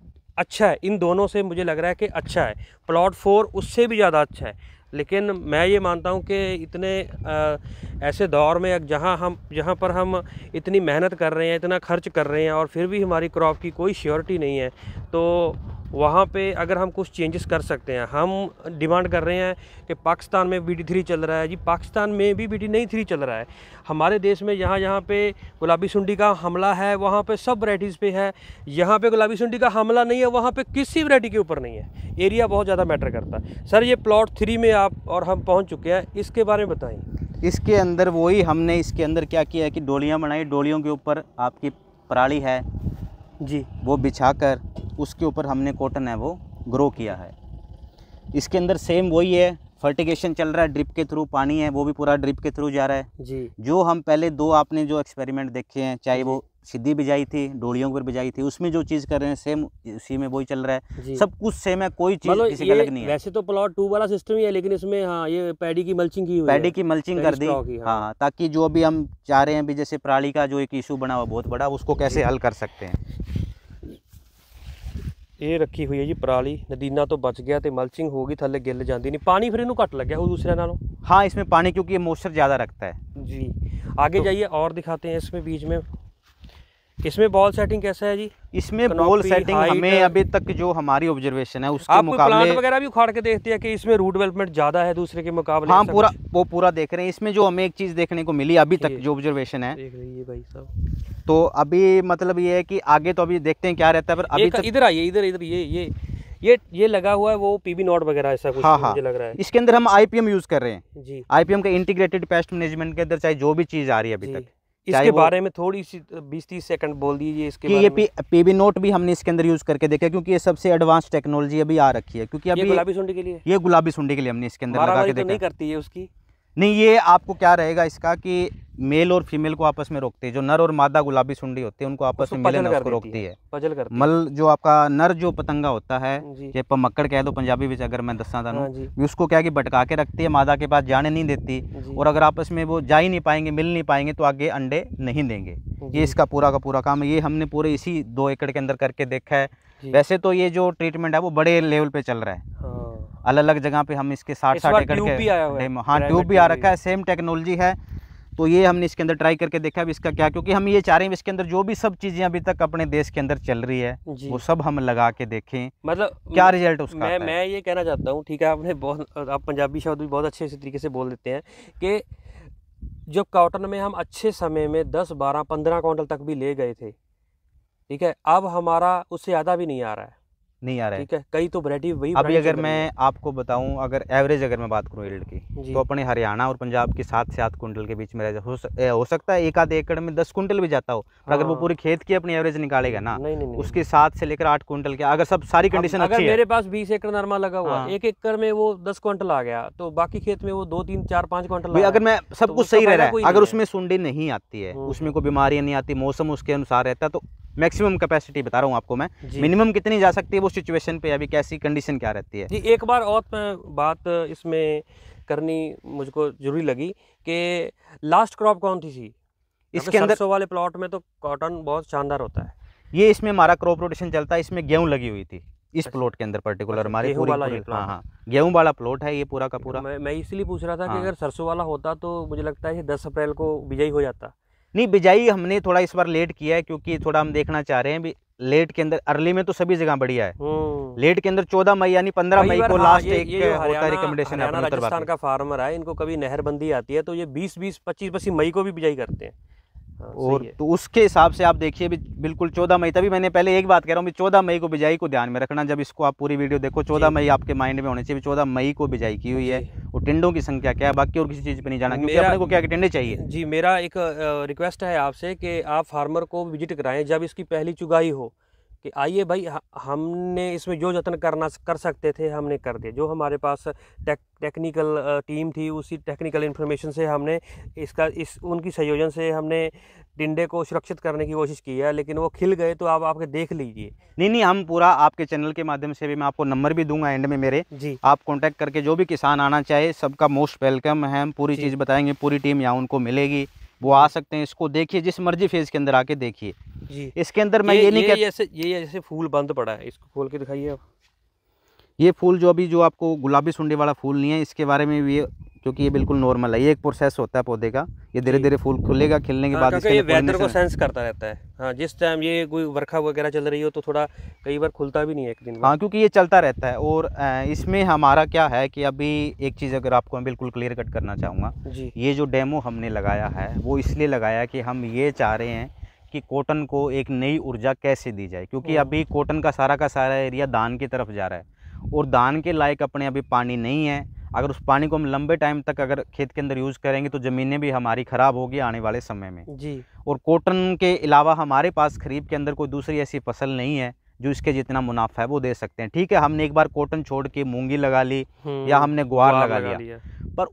अच्छा है इन दोनों से मुझे लग रहा है कि अच्छा है प्लॉट फोर उससे भी ज़्यादा अच्छा है लेकिन मैं ये मानता हूँ कि इतने आ, ऐसे दौर में जहाँ हम जहाँ पर हम इतनी मेहनत कर रहे हैं इतना खर्च कर रहे हैं और फिर भी हमारी क्रॉप की कोई श्योरिटी नहीं है तो वहाँ पे अगर हम कुछ चेंजेस कर सकते हैं हम डिमांड कर रहे हैं कि पाकिस्तान में बी थ्री चल रहा है जी पाकिस्तान में भी बी डी नहीं थ्री चल रहा है हमारे देश में यहाँ यहाँ पे गुलाबी सुंडी का हमला है वहाँ पे सब वराइटीज़ पे है यहाँ पे गुलाबी सुंडी का हमला नहीं है वहाँ पे किसी वरायटी के ऊपर नहीं है एरिया बहुत ज़्यादा मैटर करता है सर ये प्लॉट थ्री में आप और हम पहुँच चुके हैं इसके बारे में बताएँ इसके अंदर वही हमने इसके अंदर क्या किया है कि डोलियाँ बनाई डोलियों के ऊपर आपकी पराली है जी वो बिछा कर उसके ऊपर हमने कॉटन है वो ग्रो किया है इसके अंदर सेम वही है फर्टिगेशन चल रहा है ड्रिप के थ्रू पानी है वो भी पूरा ड्रिप के थ्रू जा रहा है जी जो हम पहले दो आपने जो एक्सपेरिमेंट देखे हैं चाहे वो सीधी बिजाई थी डोलियों पर बिजाई थी उसमें जो चीज़ कर रहे हैं सेम उसी में वही चल रहा है सब कुछ सेम है कोई चीज़ मतलब किसी का अलग नहीं है वैसे तो प्लॉट टू वाला सिस्टम ही है लेकिन इसमें हाँ ये पैडी की मल्चिंग की हुई पैडी की मल्चिंग कर दी हाँ।, हाँ ताकि जो अभी हम चाह रहे हैं अभी जैसे प्राणी का जो एक इशू बना हुआ बहुत बड़ा उसको कैसे हल कर सकते हैं ये रखी हुई है जी पराली नदीना तो बच गया तो मल्चिंग होगी थले गिल जाती नहीं पानी फिर ਫਿਰ घट लग गया दूसरे ਦੂਸਰਿਆਂ हाँ इसमें पानी क्योंकि मोस्चर ज़्यादा रखता है जी आगे तो, जाइए और दिखाते हैं इसमें बीच में इसमें बॉल सेटिंग कैसा है जी इसमें बॉल सेटिंग हमें अभी तक जो हमारी ऑब्जर्वेशन है उसके मुकाबले प्लांट वगैरह भी उखाड़ के देखते हैं कि इसमें रूट डेवलपमेंट ज्यादा है दूसरे के मुकाबले हाँ पूरा वो पूरा देख रहे हैं इसमें जो हमें एक चीज देखने को मिली अभी तक जो ऑब्जर्वेशन है तो अभी मतलब ये है की आगे तो अभी देखते हैं क्या रहता है पर अभी तक इधर आइए इधर इधर ये ये ये ये लगा हुआ है वो पीबी नोट वगैरह ऐसा कुछ हाँ, हाँ। मुझे लग रहा है इसके अंदर हम आईपीएम यूज कर रहे हैं जी आईपीएम का इंटीग्रेटेड पेस्ट मैनेजमेंट के अंदर चाहे जो भी चीज आ रही है अभी तक इसके बारे में थोड़ी सी बीस तीस सेकंड बोल दीजिए इसके कि ये पी, पीबी नोट भी हमने इसके अंदर यूज करके देखा क्योंकि ये सबसे एडवांस टेक्नोलॉजी अभी आ रखी है क्योंकि अभी गुलाबी सुंडी के लिए ये गुलाबी सुंडी के लिए हमने इसके अंदर लगा के तो देखा नहीं करती है उसकी नहीं ये आपको क्या रहेगा इसका कि मेल और फीमेल को आपस में रोकती है जो नर और मादा गुलाबी सुंडी होती है उनको आपस में मिलन उसको रोकती है पजल मल जो आपका नर जो पतंगा होता है मक्कड़ कह दो पंजाबी में अगर मैं दसा जानू हाँ उसको क्या कि भटका के रखती है मादा के पास जाने नहीं देती और अगर आपस में वो जा ही नहीं पाएंगे मिल नहीं पाएंगे तो आगे अंडे नहीं देंगे ये इसका पूरा का पूरा काम है ये हमने पूरे इसी दो एकड़ के अंदर करके देखा है वैसे तो ये जो ट्रीटमेंट है वो बड़े लेवल पे चल रहा है हाँ। अलग अलग जगह पे हम इसके साठ साठ एकड़ के डेमो हाँ ट्यूब भी आ रखा है सेम टेक्नोलॉजी है तो ये हमने इसके अंदर ट्राई करके देखा अब इसका क्या क्योंकि हम ये चाह रहे हैं इसके अंदर जो भी सब चीज़ें अभी तक अपने देश के अंदर चल रही है वो सब हम लगा के देखें मतलब क्या रिजल्ट उसका मैं मैं ये कहना चाहता हूँ ठीक है आपने बहुत आप पंजाबी शब्द भी बहुत अच्छे तरीके से बोल देते हैं कि जब कॉटन में हम अच्छे समय में दस बारह पंद्रह क्विंटल तक भी ले गए थे ठीक है अब हमारा उससे ज़्यादा भी नहीं आ रहा है नहीं आ रहा है ठीक है कई तो वरायटी वही अभी अगर मैं आपको बताऊं अगर एवरेज अगर मैं बात करूं यील्ड की तो अपने हरियाणा और पंजाब के सात से आठ कुंटल के बीच में रह हो, हो सकता है एक आध एकड़ में दस कुंटल भी जाता हो हाँ। अगर वो हाँ। पूरी खेत की अपनी एवरेज निकालेगा ना नहीं, नहीं, उसके सात से लेकर आठ कुंटल के अगर सब सारी कंडीशन अगर मेरे पास बीस एकड़ नरमा लगा हुआ हाँ। एक एकड़ में वो दस कुंटल आ गया तो बाकी खेत में वो दो तीन चार पाँच कुंटल अगर मैं सब तो कुछ सही रह रहा है अगर उसमें सुंडी नहीं आती है हम्म। उसमें कोई बीमारियां नहीं आती मौसम उसके अनुसार रहता तो मैक्सिमम कैपेसिटी बता रहा हूँ आपको मैं मिनिमम कितनी जा सकती है वो सिचुएशन पे अभी कैसी कंडीशन क्या रहती है जी एक बार और बात इसमें करनी मुझको जरूरी लगी कि लास्ट क्रॉप कौन थी सी इसके अंदर वाले प्लॉट में तो कॉटन बहुत शानदार होता है ये इसमें हमारा क्रॉप रोटेशन चलता है इसमें गेहूँ लगी हुई थी इस प्लॉट अच्छा। के अंदर पर्टिकुलर अच्छा, हमारे गेहूं वाला हाँ हाँ गेहूं वाला प्लॉट है ये पूरा का तो पूरा मैं, मैं इसलिए पूछ रहा था हाँ। कि अगर सरसों वाला होता तो मुझे लगता है दस अप्रैल को विजयी हो जाता नहीं बिजाई हमने थोड़ा इस बार लेट किया है क्योंकि थोड़ा हम देखना चाह रहे हैं भी लेट के अंदर अर्ली में तो सभी जगह बढ़िया है हम्म। लेट के अंदर चौदह मई यानी पंद्रह मई को लास्ट हाँ, ये, एक होता है तो राजस्थान का फार्मर है इनको कभी नहर बंदी आती है तो ये बीस बीस पच्चीस पच्चीस मई को भी बिजाई करते हैं हाँ, और तो उसके हिसाब से आप देखिए भी बिल्कुल चौदह मई तभी मैंने पहले एक बात कह रहा हूँ चौदह मई को बिजाई को ध्यान में रखना जब इसको आप पूरी वीडियो देखो चौदह मई आपके माइंड में होने चाहिए चौदह मई को बिजाई की हुई है और टिंडों की संख्या क्या है बाकी और किसी चीज़ पे नहीं जाना क्योंकि अपने को क्या टिंडे चाहिए जी मेरा एक रिक्वेस्ट है आपसे कि आप फार्मर को विजिट कराएं जब इसकी पहली चुगाई हो कि आइए भाई हमने इसमें जो जतन करना कर सकते थे हमने कर दिया जो हमारे पास टेक टेक्निकल टीम थी उसी टेक्निकल इन्फॉर्मेशन से हमने इसका इस उनकी संयोजन से हमने डिंडे को सुरक्षित करने की कोशिश की है लेकिन वो खिल गए तो आप आपके देख लीजिए नहीं नहीं हम पूरा आपके चैनल के माध्यम से भी मैं आपको नंबर भी दूंगा एंड में मेरे जी आप कॉन्टैक्ट करके जो भी किसान आना चाहे सबका मोस्ट वेलकम है हम पूरी चीज़ बताएंगे पूरी टीम यहाँ उनको मिलेगी वो आ सकते हैं इसको देखिए जिस मर्जी फेज़ के अंदर आके देखिए जी इसके अंदर मैं ये, ये नहीं ये जैसे ये जैसे फूल बंद पड़ा है इसको खोल के दिखाइए आप ये फूल जो अभी जो आपको गुलाबी सुंडी वाला फूल नहीं है इसके बारे में भी क्योंकि ये बिल्कुल नॉर्मल है ये एक प्रोसेस होता है पौधे का ये धीरे धीरे फूल खुलेगा खिलने के हाँ, बाद ये वेदर को सेंस करता रहता है हाँ जिस टाइम ये कोई वर्खा वगैरह चल रही हो तो थोड़ा कई बार खुलता भी नहीं है एक दिन हाँ क्योंकि ये चलता रहता है और इसमें हमारा क्या है कि अभी एक चीज़ अगर आपको मैं बिल्कुल क्लियर कट करना चाहूंगा ये जो डेमो हमने लगाया है वो इसलिए लगाया कि हम ये चाह रहे हैं कि कॉटन को एक नई ऊर्जा कैसे दी जाए क्योंकि अभी कॉटन का सारा का सारा एरिया दान की तरफ जा रहा है और दान के लायक अपने अभी पानी नहीं है अगर उस पानी को हम लंबे टाइम तक अगर खेत के अंदर यूज़ करेंगे तो ज़मीनें भी हमारी ख़राब होगी आने वाले समय में जी और कॉटन के अलावा हमारे पास खरीब के अंदर कोई दूसरी ऐसी फसल नहीं है जो इसके जितना मुनाफा है वो दे सकते हैं ठीक है हमने एक बार कॉटन छोड़ के मूंगी लगा ली हम्म, या हमने गुहार लगा, लगा लिया पर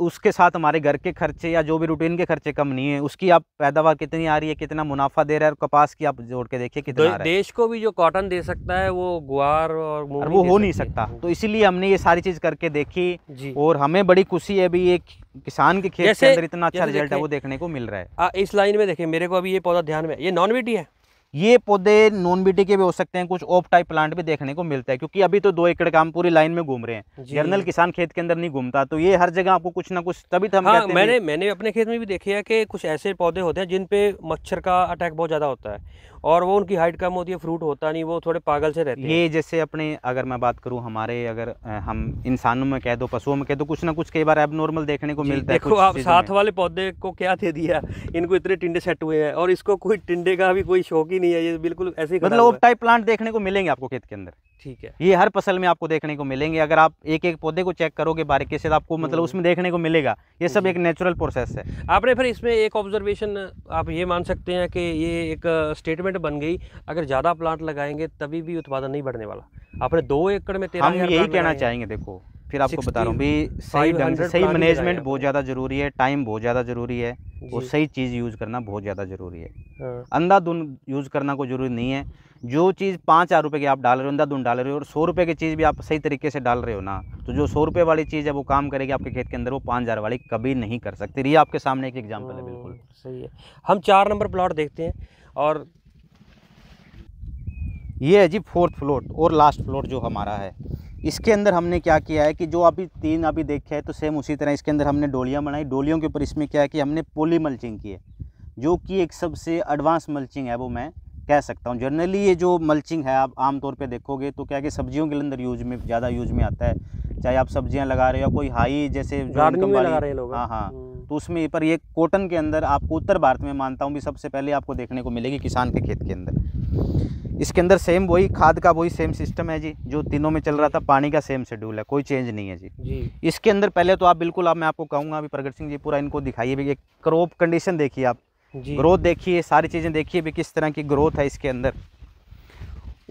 उसके साथ हमारे घर के खर्चे या जो भी रूटीन के खर्चे कम नहीं है उसकी आप पैदावार कितनी आ रही है कितना मुनाफा दे रहा है और कपास की आप जोड़ के देखिए कितना है देश को भी जो कॉटन दे सकता है वो गुआर और, और वो हो नहीं सकता तो इसीलिए हमने ये सारी चीज़ करके देखी और हमें बड़ी खुशी है भी एक किसान के खेत के अंदर इतना अच्छा रिजल्ट है वो देखने को मिल रहा है इस लाइन में देखिये मेरे को अभी ये पौधा ध्यान में ये नॉन है ये पौधे नॉन बीटी के भी हो सकते हैं कुछ ऑफ टाइप प्लांट भी देखने को मिलता है क्योंकि अभी तो दो एकड़ काम पूरी लाइन में घूम रहे हैं जर्नल किसान खेत के अंदर नहीं घूमता तो ये हर जगह आपको कुछ ना कुछ तभी था तो हाँ, मैंने मैंने अपने खेत में भी देखे है कि कुछ ऐसे पौधे होते हैं जिन पे मच्छर का अटैक बहुत ज़्यादा होता है और वो उनकी हाइट कम होती है फ्रूट होता नहीं वो थोड़े पागल से रहते ये जैसे अपने अगर मैं बात करूँ हमारे अगर हम इंसानों में कह दो पशुओं में कह दो कुछ ना कुछ कई बार एबनॉर्मल देखने को मिलता है देखो आप साथ वाले पौधे को क्या दे दिया इनको इतने टिंडे सेट हुए हैं और इसको कोई टिंडे का भी कोई शौक ही नहीं है ये बिल्कुल ऐसे मतलब टाइप प्लांट देखने को मिलेंगे आपको खेत के अंदर ठीक है ये हर फसल में आपको देखने को मिलेंगे अगर आप एक एक पौधे को चेक करोगे बारीकी से तो आपको मतलब हम्म। उसमें देखने को मिलेगा ये सब एक नेचुरल प्रोसेस है आपने फिर इसमें एक ऑब्जर्वेशन आप ये मान सकते हैं कि ये एक स्टेटमेंट रिक्वायरमेंट बन गई अगर ज़्यादा प्लांट लगाएंगे तभी भी उत्पादन नहीं बढ़ने वाला आपने दो एकड़ में हम यही कहना चाहेंगे देखो फिर आपको बता रहा हूँ भी सही ढंग से सही मैनेजमेंट बहुत ज़्यादा ज़रूरी है टाइम बहुत ज़्यादा ज़रूरी है और सही चीज़ यूज़ करना बहुत ज़्यादा ज़रूरी है हाँ। अंधाधुन यूज़ करना कोई ज़रूरी नहीं है जो चीज़ पाँच हज़ार रुपये की आप डाल रहे हो अंधाधुन डाल रहे हो और सौ रुपये की चीज़ भी आप सही तरीके से डाल रहे हो ना तो जो सौ रुपये वाली चीज़ है वो काम करेगी आपके खेत के अंदर वो पाँच हज़ार वाली कभी नहीं कर सकती रही आपके सामने एक एग्जाम्पल है बिल्कुल सही है हम चार नंबर प्लाट देखते हैं और ये है जी फोर्थ फ्लोर और लास्ट फ्लोर जो हमारा है इसके अंदर हमने क्या किया है कि जो अभी तीन अभी देखे हैं तो सेम उसी तरह इसके अंदर हमने डोलियाँ बनाई डोलियों के ऊपर इसमें क्या है कि हमने पोली मल्चिंग की है जो कि एक सबसे एडवांस मल्चिंग है वो मैं कह सकता हूँ जनरली ये जो मल्चिंग है आप आमतौर पर देखोगे तो क्या कि सब्जियों के अंदर यूज में ज़्यादा यूज में आता है चाहे आप सब्जियाँ लगा रहे हो कोई हाई जैसे हाँ हाँ हम्म। तो उसमें पर ये कॉटन के अंदर आपको उत्तर भारत में मानता हूँ भी सबसे पहले आपको देखने को मिलेगी किसान के खेत के अंदर इसके अंदर सेम वही खाद का वही सेम सिस्टम है जी जो तीनों में चल रहा था पानी का सेम शेड्यूल है कोई चेंज नहीं है जी जी इसके अंदर पहले तो आप बिल्कुल आप मैं आपको कहूँगा अभी प्रगट सिंह जी पूरा इनको दिखाइए भी क्रॉप कंडीशन देखिए आप ग्रोथ देखिए सारी चीज़ें देखिए भी किस तरह की ग्रोथ है इसके अंदर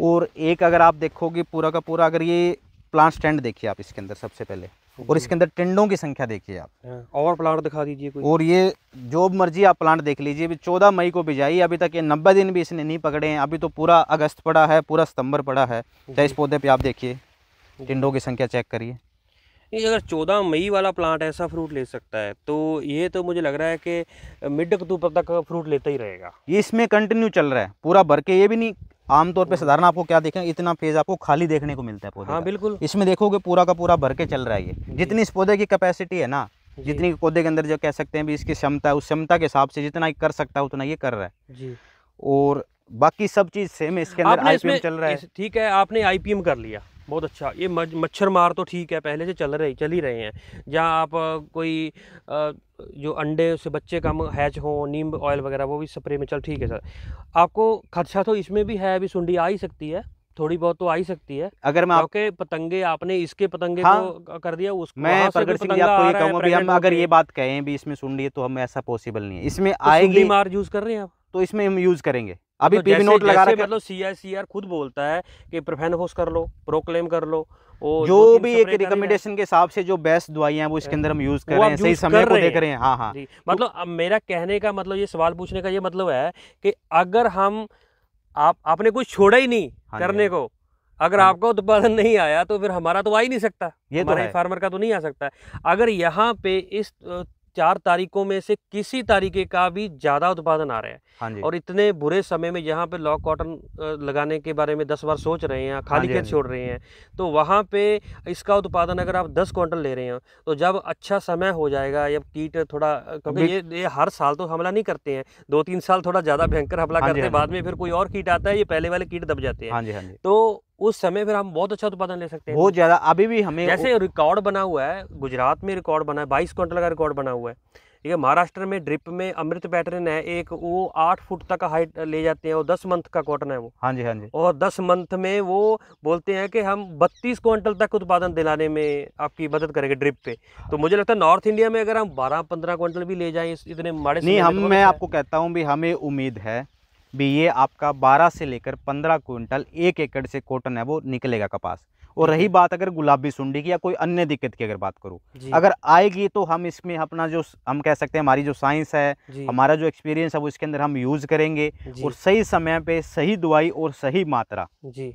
और एक अगर आप देखोगे पूरा का पूरा अगर ये प्लांट स्टैंड देखिए आप इसके अंदर सबसे पहले और इसके अंदर टिंडों की संख्या देखिए आप हाँ, और प्लांट दिखा दीजिए कोई और ये जो मर्जी आप प्लांट देख लीजिए अभी चौदह मई को भी जाइए अभी तक ये नब्बे दिन भी इसने नहीं पकड़े हैं अभी तो पूरा अगस्त पड़ा है पूरा सितंबर पड़ा है चाहे इस पौधे पे आप देखिए टिंडों की संख्या चेक करिए अगर चौदह मई वाला प्लांट ऐसा फ्रूट ले सकता है तो ये तो मुझे लग रहा है कि मिड अक्टूबर तक फ्रूट लेता ही रहेगा ये इसमें कंटिन्यू चल रहा है पूरा भर के ये भी नहीं आमतौर पे साधारण आपको क्या देखें इतना फेज आपको खाली देखने को मिलता है पौधे हाँ बिल्कुल इसमें देखोगे पूरा का पूरा भर के चल रहा है ये जितनी इस पौधे की कैपेसिटी है ना जितनी पौधे के अंदर जो कह सकते हैं इसकी क्षमता है उस क्षमता के हिसाब से जितना कर सकता है उतना ये कर रहा है जी और बाकी सब चीज़ सेम है इसके अंदर आईपीएम चल रहा है ठीक है आपने आईपीएम कर लिया बहुत अच्छा ये मच्छर मार तो ठीक है पहले से चल रहे चल ही रहे हैं जहाँ आप कोई जो अंडे से बच्चे कम हैच हो नीम ऑयल वगैरह वो भी स्प्रे में चल ठीक है सर आपको खदशा तो इसमें भी है अभी सुंडी आ ही सकती है थोड़ी बहुत तो आ ही सकती है अगर मैं आपके पतंगे आपने इसके पतंगे हाँ, को कर दिया उसको मैं प्रगट सिंह आपको ये कहूंगा भी हम अगर ये बात कहें भी इसमें सुन लिए है तो हम ऐसा पॉसिबल नहीं है इसमें तो आएगी मार यूज कर रहे हैं आप तो इसमें हम यूज करेंगे अभी तो नोट लगा रहा मतलब सीआईसीआर खुद बोलता है कि प्रोफेन प्रोफेनफोस कर लो प्रोक्लेम कर लो और जो भी एक रिकमेंडेशन के हिसाब से जो बेस्ट दवाइयां हैं वो इसके अंदर हम यूज कर रहे हैं सही समय को देख रहे हैं हाँ हाँ मतलब अब मेरा कहने का मतलब ये सवाल पूछने का ये मतलब है कि अगर हम आप आपने कुछ छोड़ा ही नहीं हाँ करने हाँ को अगर हाँ आपका उत्पादन नहीं आया तो फिर हमारा तो आ ही नहीं सकता ये तो है। फार्मर का तो नहीं आ सकता अगर यहाँ पे इस चार तारीखों में से किसी तारीके का भी ज़्यादा उत्पादन आ रहा है हाँ और इतने बुरे समय में यहाँ पे लॉ कॉटन लगाने के बारे में दस बार सोच रहे हैं खाली खेत हाँ हाँ छोड़ रहे हैं तो वहाँ पे इसका उत्पादन अगर आप दस क्वांटल ले रहे हैं तो जब अच्छा समय हो जाएगा जब कीट थोड़ा क्योंकि ये ये हर साल तो हमला नहीं करते हैं दो तीन साल थोड़ा ज़्यादा भयंकर हमला हाँ करते हैं बाद में फिर कोई और कीट आता है ये पहले वाले कीट दब जाते हैं तो उस समय फिर हम बहुत अच्छा उत्पादन ले सकते हैं बहुत ज़्यादा अभी भी हमें जैसे रिकॉर्ड बना हुआ है गुजरात में रिकॉर्ड बना है बाईस क्वांटल का रिकॉर्ड बना हुआ है ठीक है महाराष्ट्र में ड्रिप में अमृत पैटर्न है एक वो आठ फुट तक हाइट ले जाते हैं और दस मंथ का कॉटन है वो हाँ जी हाँ जी और दस मंथ में वो बोलते हैं कि हम बत्तीस क्विंटल तक उत्पादन दिलाने में आपकी मदद करेंगे ड्रिप पे तो मुझे लगता है नॉर्थ इंडिया में अगर हम बारह पंद्रह क्विंटल भी ले जाए इतने माड़े नहीं हम मैं तो- आपको कहता हूँ भी हमें उम्मीद है भी ये आपका 12 से लेकर 15 क्विंटल एक एकड़ से कॉटन है वो निकलेगा कपास और रही बात अगर गुलाबी सुंडी की या कोई अन्य दिक्कत की अगर बात करूँ अगर आएगी तो हम इसमें अपना जो हम कह सकते हैं हमारी जो साइंस है हमारा जो एक्सपीरियंस है वो इसके अंदर हम यूज़ करेंगे और सही समय पर सही दवाई और सही मात्रा जी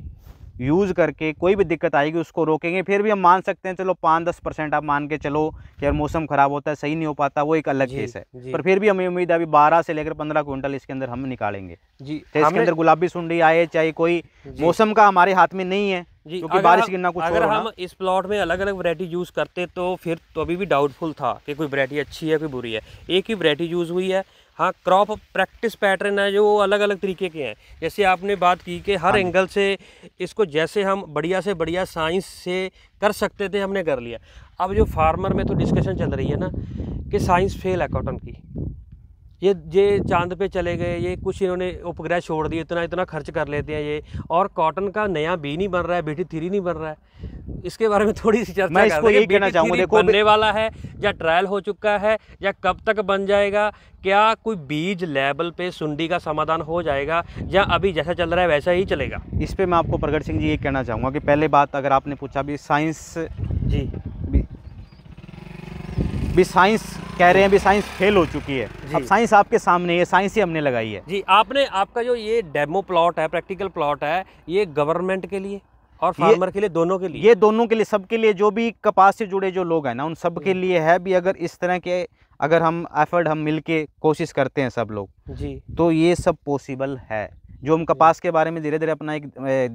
यूज़ करके कोई भी दिक्कत आएगी उसको रोकेंगे फिर भी हम मान सकते हैं चलो पाँच दस परसेंट आप मान के चलो कि यार मौसम ख़राब होता है सही नहीं हो पाता वो एक अलग केस है पर फिर भी हमें उम्मीद है अभी बारह से लेकर पंद्रह क्विंटल इसके अंदर हम निकालेंगे जी चाहे इसके अंदर गुलाबी सुंडी आए चाहे कोई मौसम का हमारे हाथ में नहीं है क्योंकि बारिश गिरना कुछ अगर हम इस प्लॉट में अलग अलग वरायटी यूज़ करते तो फिर तो अभी भी डाउटफुल था कि कोई वरायटी अच्छी है कोई बुरी है एक ही वरायटी यूज़ हुई है हाँ क्रॉप प्रैक्टिस पैटर्न है जो अलग अलग तरीके के हैं जैसे आपने बात की कि हर एंगल हाँ से इसको जैसे हम बढ़िया से बढ़िया साइंस से कर सकते थे हमने कर लिया अब जो फार्मर में तो डिस्कशन चल रही है ना कि साइंस फेल है कॉटन की ये ये चांद पे चले गए ये कुछ इन्होंने उपग्रह छोड़ दिए इतना इतना खर्च कर लेते हैं ये और कॉटन का नया बी नहीं बन रहा है बेटी थ्री नहीं बन रहा है इसके बारे में थोड़ी सी चर्चा मैं इसको यही कहना चाहूँगा देखो बनने वाला है या ट्रायल हो चुका है या कब तक बन जाएगा क्या कोई बीज लेवल पे सुंडी का समाधान हो जाएगा या अभी जैसा चल रहा है वैसा ही चलेगा इस पर मैं आपको प्रगट सिंह जी ये कहना चाहूँगा कि पहले बात अगर आपने पूछा भी साइंस जी भी साइंस कह रहे हैं भी साइंस फेल हो चुकी है अब साइंस आपके सामने है साइंस ही हमने लगाई है जी आपने आपका जो ये डेमो प्लॉट है प्रैक्टिकल प्लॉट है ये गवर्नमेंट के लिए और फार्मर के लिए दोनों के लिए ये दोनों के लिए सबके लिए जो भी कपास से जुड़े जो लोग हैं ना उन सब के लिए है भी अगर इस तरह के अगर हम एफर्ट हम मिल कोशिश करते हैं सब लोग जी तो ये सब पॉसिबल है जो हम कपास के बारे में धीरे धीरे अपना एक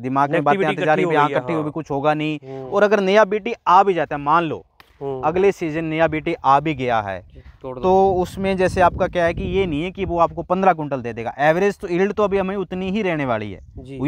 दिमाग में बातें आती जा रही हाँ, है यहाँ इकट्ठी हुई कुछ होगा नहीं हम्म। और अगर नया बेटी आ भी जाता है मान लो हम्म। अगले सीजन नया बीटी आ भी गया है तो उसमें जैसे आपका क्या है कि ये नहीं है कि वो आपको पंद्रह कुंटल दे देगा एवरेज तो इल्ड तो अभी हमें उतनी ही रहने वाली है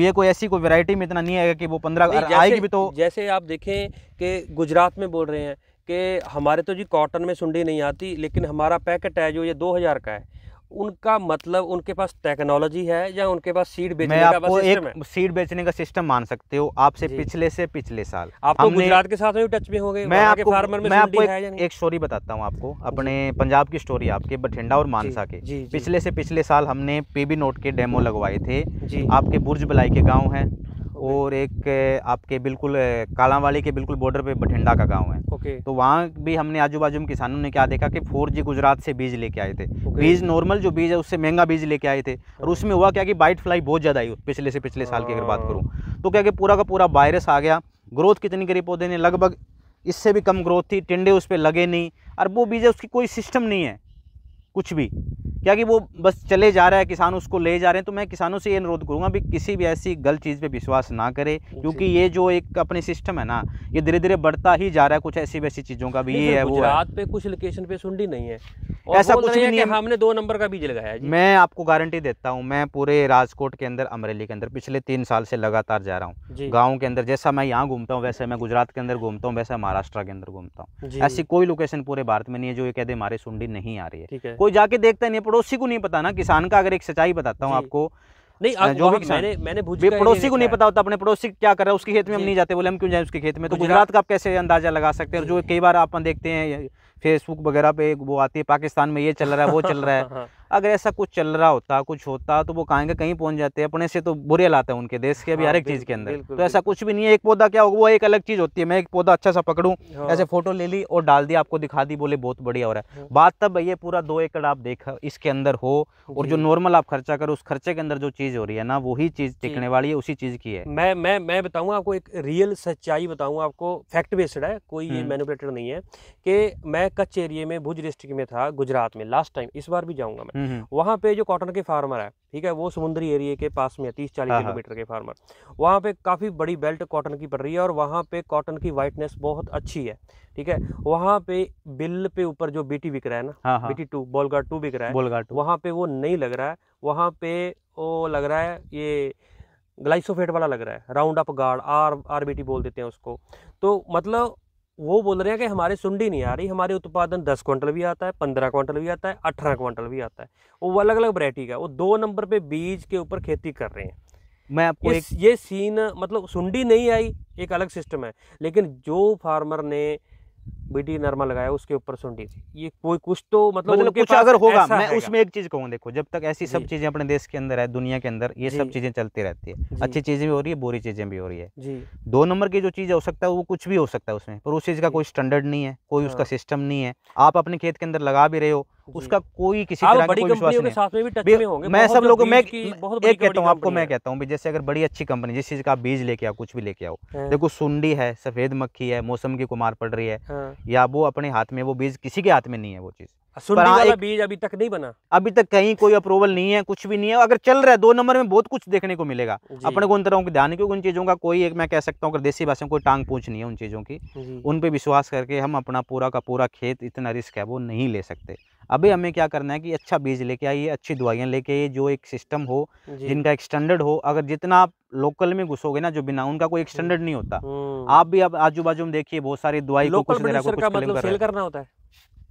ये कोई ऐसी कोई वैरायटी में इतना नहीं आएगा कि वो पंद्रह आएगी भी तो जैसे आप देखें कि गुजरात में बोल रहे हैं कि हमारे तो जी कॉटन में सुंडी नहीं आती लेकिन हमारा पैकेट है जो ये दो हजार का है उनका मतलब उनके पास टेक्नोलॉजी है या उनके पास सीड बेचने मैं आपको सिस्टम एक है? सीड बेचने का सिस्टम मान सकते हो आपसे पिछले से पिछले साल आप तो गुजरात के साथ टच में हो गए मैं आपको फार्मर में मैं आपको एक, एक स्टोरी बताता हूँ आपको अपने पंजाब की स्टोरी आपके बठिंडा और मानसा के पिछले से पिछले साल हमने पीबी नोट के डेमो लगवाए थे आपके बुर्ज बलाई के गाँव है और एक आपके बिल्कुल कालावाली के बिल्कुल बॉर्डर पे बठिंडा का गांव है ओके तो वहाँ भी हमने आजू बाजू में किसानों ने क्या देखा कि फोर जी गुजरात से बीज लेके आए थे बीज नॉर्मल जो बीज है उससे महंगा बीज लेके आए थे और उसमें हुआ क्या कि बाइट फ्लाई बहुत ज़्यादा आई पिछले से पिछले साल की अगर बात करूँ हाँ। तो क्या कि पूरा का पूरा वायरस आ गया ग्रोथ कितनी करी पौधे ने लगभग इससे भी कम ग्रोथ थी टिंडे उस पर लगे नहीं और वो बीज है उसकी कोई सिस्टम नहीं है कुछ भी क्या कि वो बस चले जा रहा है किसान उसको ले जा रहे हैं तो मैं किसानों से ये अनुरोध करूंगा भी किसी भी ऐसी गलत चीज़ पे विश्वास ना करें क्योंकि ये जो एक अपने सिस्टम है ना ये धीरे धीरे बढ़ता ही जा रहा है कुछ ऐसी वैसी चीज़ों का भी ये है वो रात पे कुछ लोकेशन पे सुंडी नहीं है और ऐसा कुछ भी नहीं है हमने दो नंबर का बीज लगाया मैं आपको गारंटी देता हूँ मैं पूरे राजकोट के अंदर अमरेली के अंदर पिछले तीन साल से लगातार जा रहा हूँ गाँव के अंदर जैसा मैं यहाँ घूमता हूँ वैसे मैं गुजरात के अंदर घूमता हूँ वैसे महाराष्ट्र के अंदर घूमता हूँ ऐसी कोई लोकेशन पूरे भारत में नहीं है जो ये कहते हमारे सुंडी नहीं आ रही है कोई कोई जाके देखता नहीं पड़ोसी को नहीं पता ना किसान का अगर एक सच्चाई बताता हूँ आपको नहीं जो भी मैंने मैंने पड़ोसी को नहीं पता होता अपने पड़ोसी क्या कर रहा है उसके खेत में हम नहीं जाते बोले हम क्यों जाए उसके खेत में तो गुजरात का आप कैसे अंदाजा लगा सकते हैं जो कई बार आप देखते हैं फेसबुक वगैरह पे वो आती है पाकिस्तान में ये चल रहा है वो चल रहा है हाँ। अगर ऐसा कुछ चल रहा होता कुछ होता तो वो कहाँ के कहीं पहुँच जाते हैं अपने से तो बुरे लाते हैं उनके देश के अभी हाँ, हर एक चीज़ के अंदर तो ऐसा कुछ भी नहीं है एक पौधा क्या होगा वो एक अलग चीज़ होती है मैं एक पौधा अच्छा सा पकड़ू हाँ। ऐसे फोटो ले ली और डाल दी आपको दिखा दी बोले बहुत बढ़िया हो रहा है हाँ। बात तब ये पूरा दो एकड़ आप देख इसके अंदर हो और जो नॉर्मल आप खर्चा करो उस खर्चे के अंदर जो चीज़ हो रही है ना वही चीज़ टिकने वाली है उसी चीज़ की है मैं मैं मैं बताऊँ आपको एक रियल सच्चाई बताऊँ आपको फैक्ट बेस्ड है कोई ये मैनुपलेटर हम्म। नहीं है कि मैं कच्छ एरिए में भुज डिस्ट्रिक्ट में था गुजरात में लास्ट टाइम इस बार भी जाऊँगा मैं हम्म। वहाँ पे जो कॉटन के फार्मर है ठीक है वो समुद्री एरिए के पास में है तीस चालीस हाँ, हाँ। किलोमीटर के फार्मर वहाँ पे काफ़ी बड़ी बेल्ट कॉटन की पड़ रही है और वहाँ पे कॉटन की वाइटनेस बहुत अच्छी है ठीक है वहाँ पे बिल पे ऊपर जो बीटी बिक रहा है ना बीटी टू बोलगार टू बिक रहा है वहाँ पे वो नहीं लग रहा है वहाँ पे वो लग रहा है ये ग्लाइसोफेट वाला लग रहा है Roundup guard R R बोल देते हैं उसको तो मतलब वो बोल रहे हैं कि हमारे सुंडी नहीं आ रही हमारे उत्पादन दस क्विंटल भी आता है पंद्रह क्विंटल भी आता है अठारह क्विंटल भी आता है वो अलग अलग वरायटी का वो दो नंबर पे बीज के ऊपर खेती कर रहे हैं मैं आपको एक ये सीन मतलब सुंडी नहीं आई एक अलग सिस्टम है लेकिन जो फार्मर ने बीटी नर्मा लगाया उसके ऊपर सुंडी थी ये कोई कुछ तो मतलब, मतलब कुछ अगर होगा मैं उसमें एक चीज कहूँ देखो जब तक ऐसी सब चीजें अपने देश के अंदर है दुनिया के अंदर ये सब चीजें चलती रहती है अच्छी चीजें भी हो रही है बुरी चीजें भी हो रही है जी दो नंबर की जो चीज हो सकता है वो कुछ भी हो सकता है उसमें पर उस चीज का कोई स्टैंडर्ड नहीं है कोई उसका हाँ। सिस्टम नहीं है आप अपने खेत के अंदर लगा भी रहे हो उसका कोई किसी हाँ, तरह बड़ी विश्वास नहीं साथ में भी टच में होंगे मैं सब लोगों मैं एक कहता हूँ आपको मैं कहता हूँ जैसे अगर बड़ी अच्छी कंपनी जिस चीज का बीज लेके आओ कुछ भी लेके आओ हाँ। देखो सुंडी है सफेद मक्खी है मौसम की कुमार पड़ रही है हाँ। या वो अपने हाथ में वो बीज किसी के हाथ में नहीं है वो चीज हाँ, एक बीज अभी तक नहीं बना अभी तक कहीं कोई अप्रूवल नहीं है कुछ भी नहीं है अगर चल रहा है दो नंबर में बहुत कुछ देखने को मिलेगा अपने को उन तरह के ध्यान क्योंकि उन चीज़ों का कोई एक मैं कह सकता हूँ अगर देसी भाषा में कोई टांग पूछ नहीं है उन चीज़ों की उन पर विश्वास करके हम अपना पूरा का पूरा खेत इतना रिस्क है वो नहीं ले सकते अभी हमें क्या करना है कि अच्छा बीज लेके आइए अच्छी दवाइयाँ लेके आइए जो एक सिस्टम हो जिनका एक स्टैंडर्ड हो अगर जितना आप लोकल में घुसोगे ना जो बिना उनका कोई एक स्टैंडर्ड हम्म। नहीं होता हम्म। आप भी अब आजू बाजू में देखिए बहुत सारी दवाई को कुछ, कुछ, कुछ मतलब सेल करना होता है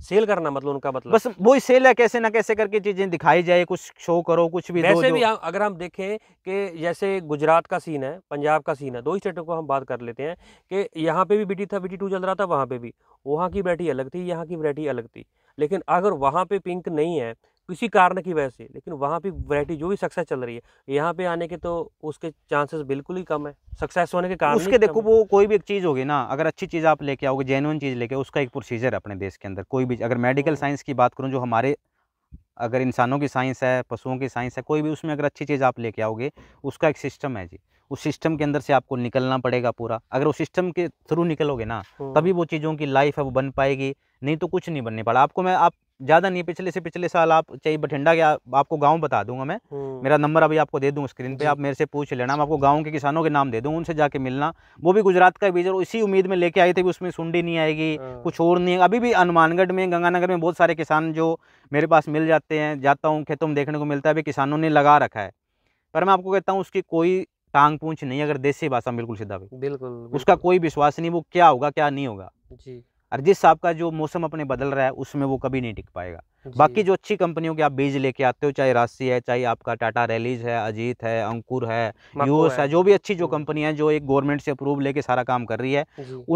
सेल करना मतलब उनका मतलब बस वही सेल है कैसे ना कैसे करके चीजें दिखाई जाए कुछ शो करो कुछ भी वैसे भी अगर हम देखें कि जैसे गुजरात का सीन है पंजाब का सीन है दो ही स्टेटों को हम बात कर लेते हैं कि यहाँ पे भी बीटी था बीटी टू चल रहा था वहाँ पे भी वहाँ की वरायटी अलग थी यहाँ की वरायटी अलग थी लेकिन अगर वहाँ पे पिंक नहीं है किसी कारण की वजह से लेकिन वहाँ भी वरायटी जो भी सक्सेस चल रही है यहाँ पे आने के तो उसके चांसेस बिल्कुल ही कम है सक्सेस होने के कारण उसके देखो वो कोई भी एक चीज़ होगी ना अगर अच्छी चीज़ आप लेके आओगे जेनुअन चीज़ लेके उसका एक प्रोसीजर है अपने देश के अंदर कोई भी अगर मेडिकल साइंस हाँ। की बात करूँ जो हमारे अगर इंसानों की साइंस है पशुओं की साइंस है कोई भी उसमें अगर अच्छी चीज़ आप लेके आओगे उसका एक सिस्टम है जी उस सिस्टम के अंदर से आपको निकलना पड़ेगा पूरा अगर उस सिस्टम के थ्रू निकलोगे ना हाँ। तभी वो चीज़ों की लाइफ है वो बन पाएगी नहीं तो कुछ नहीं बनने पड़ा आपको मैं आप ज़्यादा नहीं पिछले से पिछले साल आप चाहे बठिंडा के आपको गांव बता दूंगा मैं हम्म। मेरा नंबर अभी आपको दे दूँ स्क्रीन पे आप मेरे से पूछ लेना मैं आपको गांव के किसानों के नाम दे दूँ उनसे जाके मिलना वो भी गुजरात का बीज और इसी उम्मीद में लेके आए थे भी उसमें सुंडी नहीं आएगी हाँ। कुछ और नहीं अभी भी हनुमानगढ़ में गंगानगर में बहुत सारे किसान जो मेरे पास मिल जाते हैं जाता हूँ खेतों में देखने को मिलता है अभी किसानों ने लगा रखा है पर मैं आपको कहता हूँ उसकी कोई टांग पूछ नहीं अगर देसी भाषा बिल्कुल सीधा भी बिल्कुल उसका कोई विश्वास नहीं वो क्या होगा क्या नहीं होगा जी और जिस साहब का जो मौसम अपने बदल रहा है उसमें वो कभी नहीं टिक पाएगा बाकी जो अच्छी कंपनियों के आप बीज लेके आते हो चाहे राशि है चाहे आपका टाटा रैलीज है अजीत है अंकुर है यूस है।, जो भी अच्छी जो कंपनी है जो एक गवर्नमेंट से अप्रूव लेके सारा काम कर रही है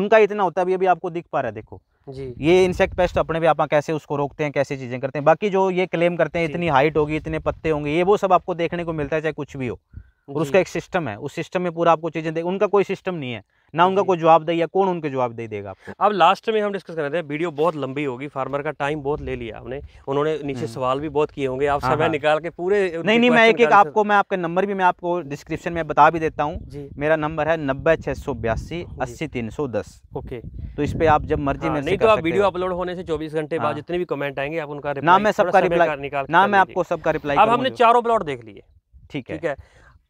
उनका इतना होता भी अभी आपको दिख पा रहा है देखो जी ये इंसेक्ट पेस्ट अपने भी आप कैसे उसको रोकते हैं कैसे चीज़ें करते हैं बाकी जो ये क्लेम करते हैं इतनी हाइट होगी इतने पत्ते होंगे ये वो सब आपको देखने को मिलता है चाहे कुछ भी हो और उसका एक सिस्टम है उस सिस्टम में पूरा आपको चीज़ें उनका कोई सिस्टम नहीं है ना उनका कोई जवाब दे या कौन उनके जवाब दे देगा आपको अब लास्ट में हम डिस्कस कर रहे थे वीडियो बहुत लंबी होगी फार्मर का टाइम बहुत ले लिया हमने उन्होंने नीचे हम्म। सवाल भी बहुत किए होंगे आप हाँ, समय हाँ। निकाल के पूरे नहीं नहीं मैं एक एक आपको मैं आपका नंबर भी मैं आपको डिस्क्रिप्शन में बता भी देता हूँ मेरा नंबर है नब्बे छह सौ बयासी अस्सी तीन सौ दस ओके तो इस पर आप जब मर्जी हाँ, नहीं तो आप वीडियो अपलोड होने से चौबीस घंटे बाद हाँ। जितने भी कमेंट आएंगे आप उनका ना मैं सबका रिप्लाई ना मैं आपको सबका रिप्लाई अब हमने चारों प्लॉट देख लिए ठीक है ठीक है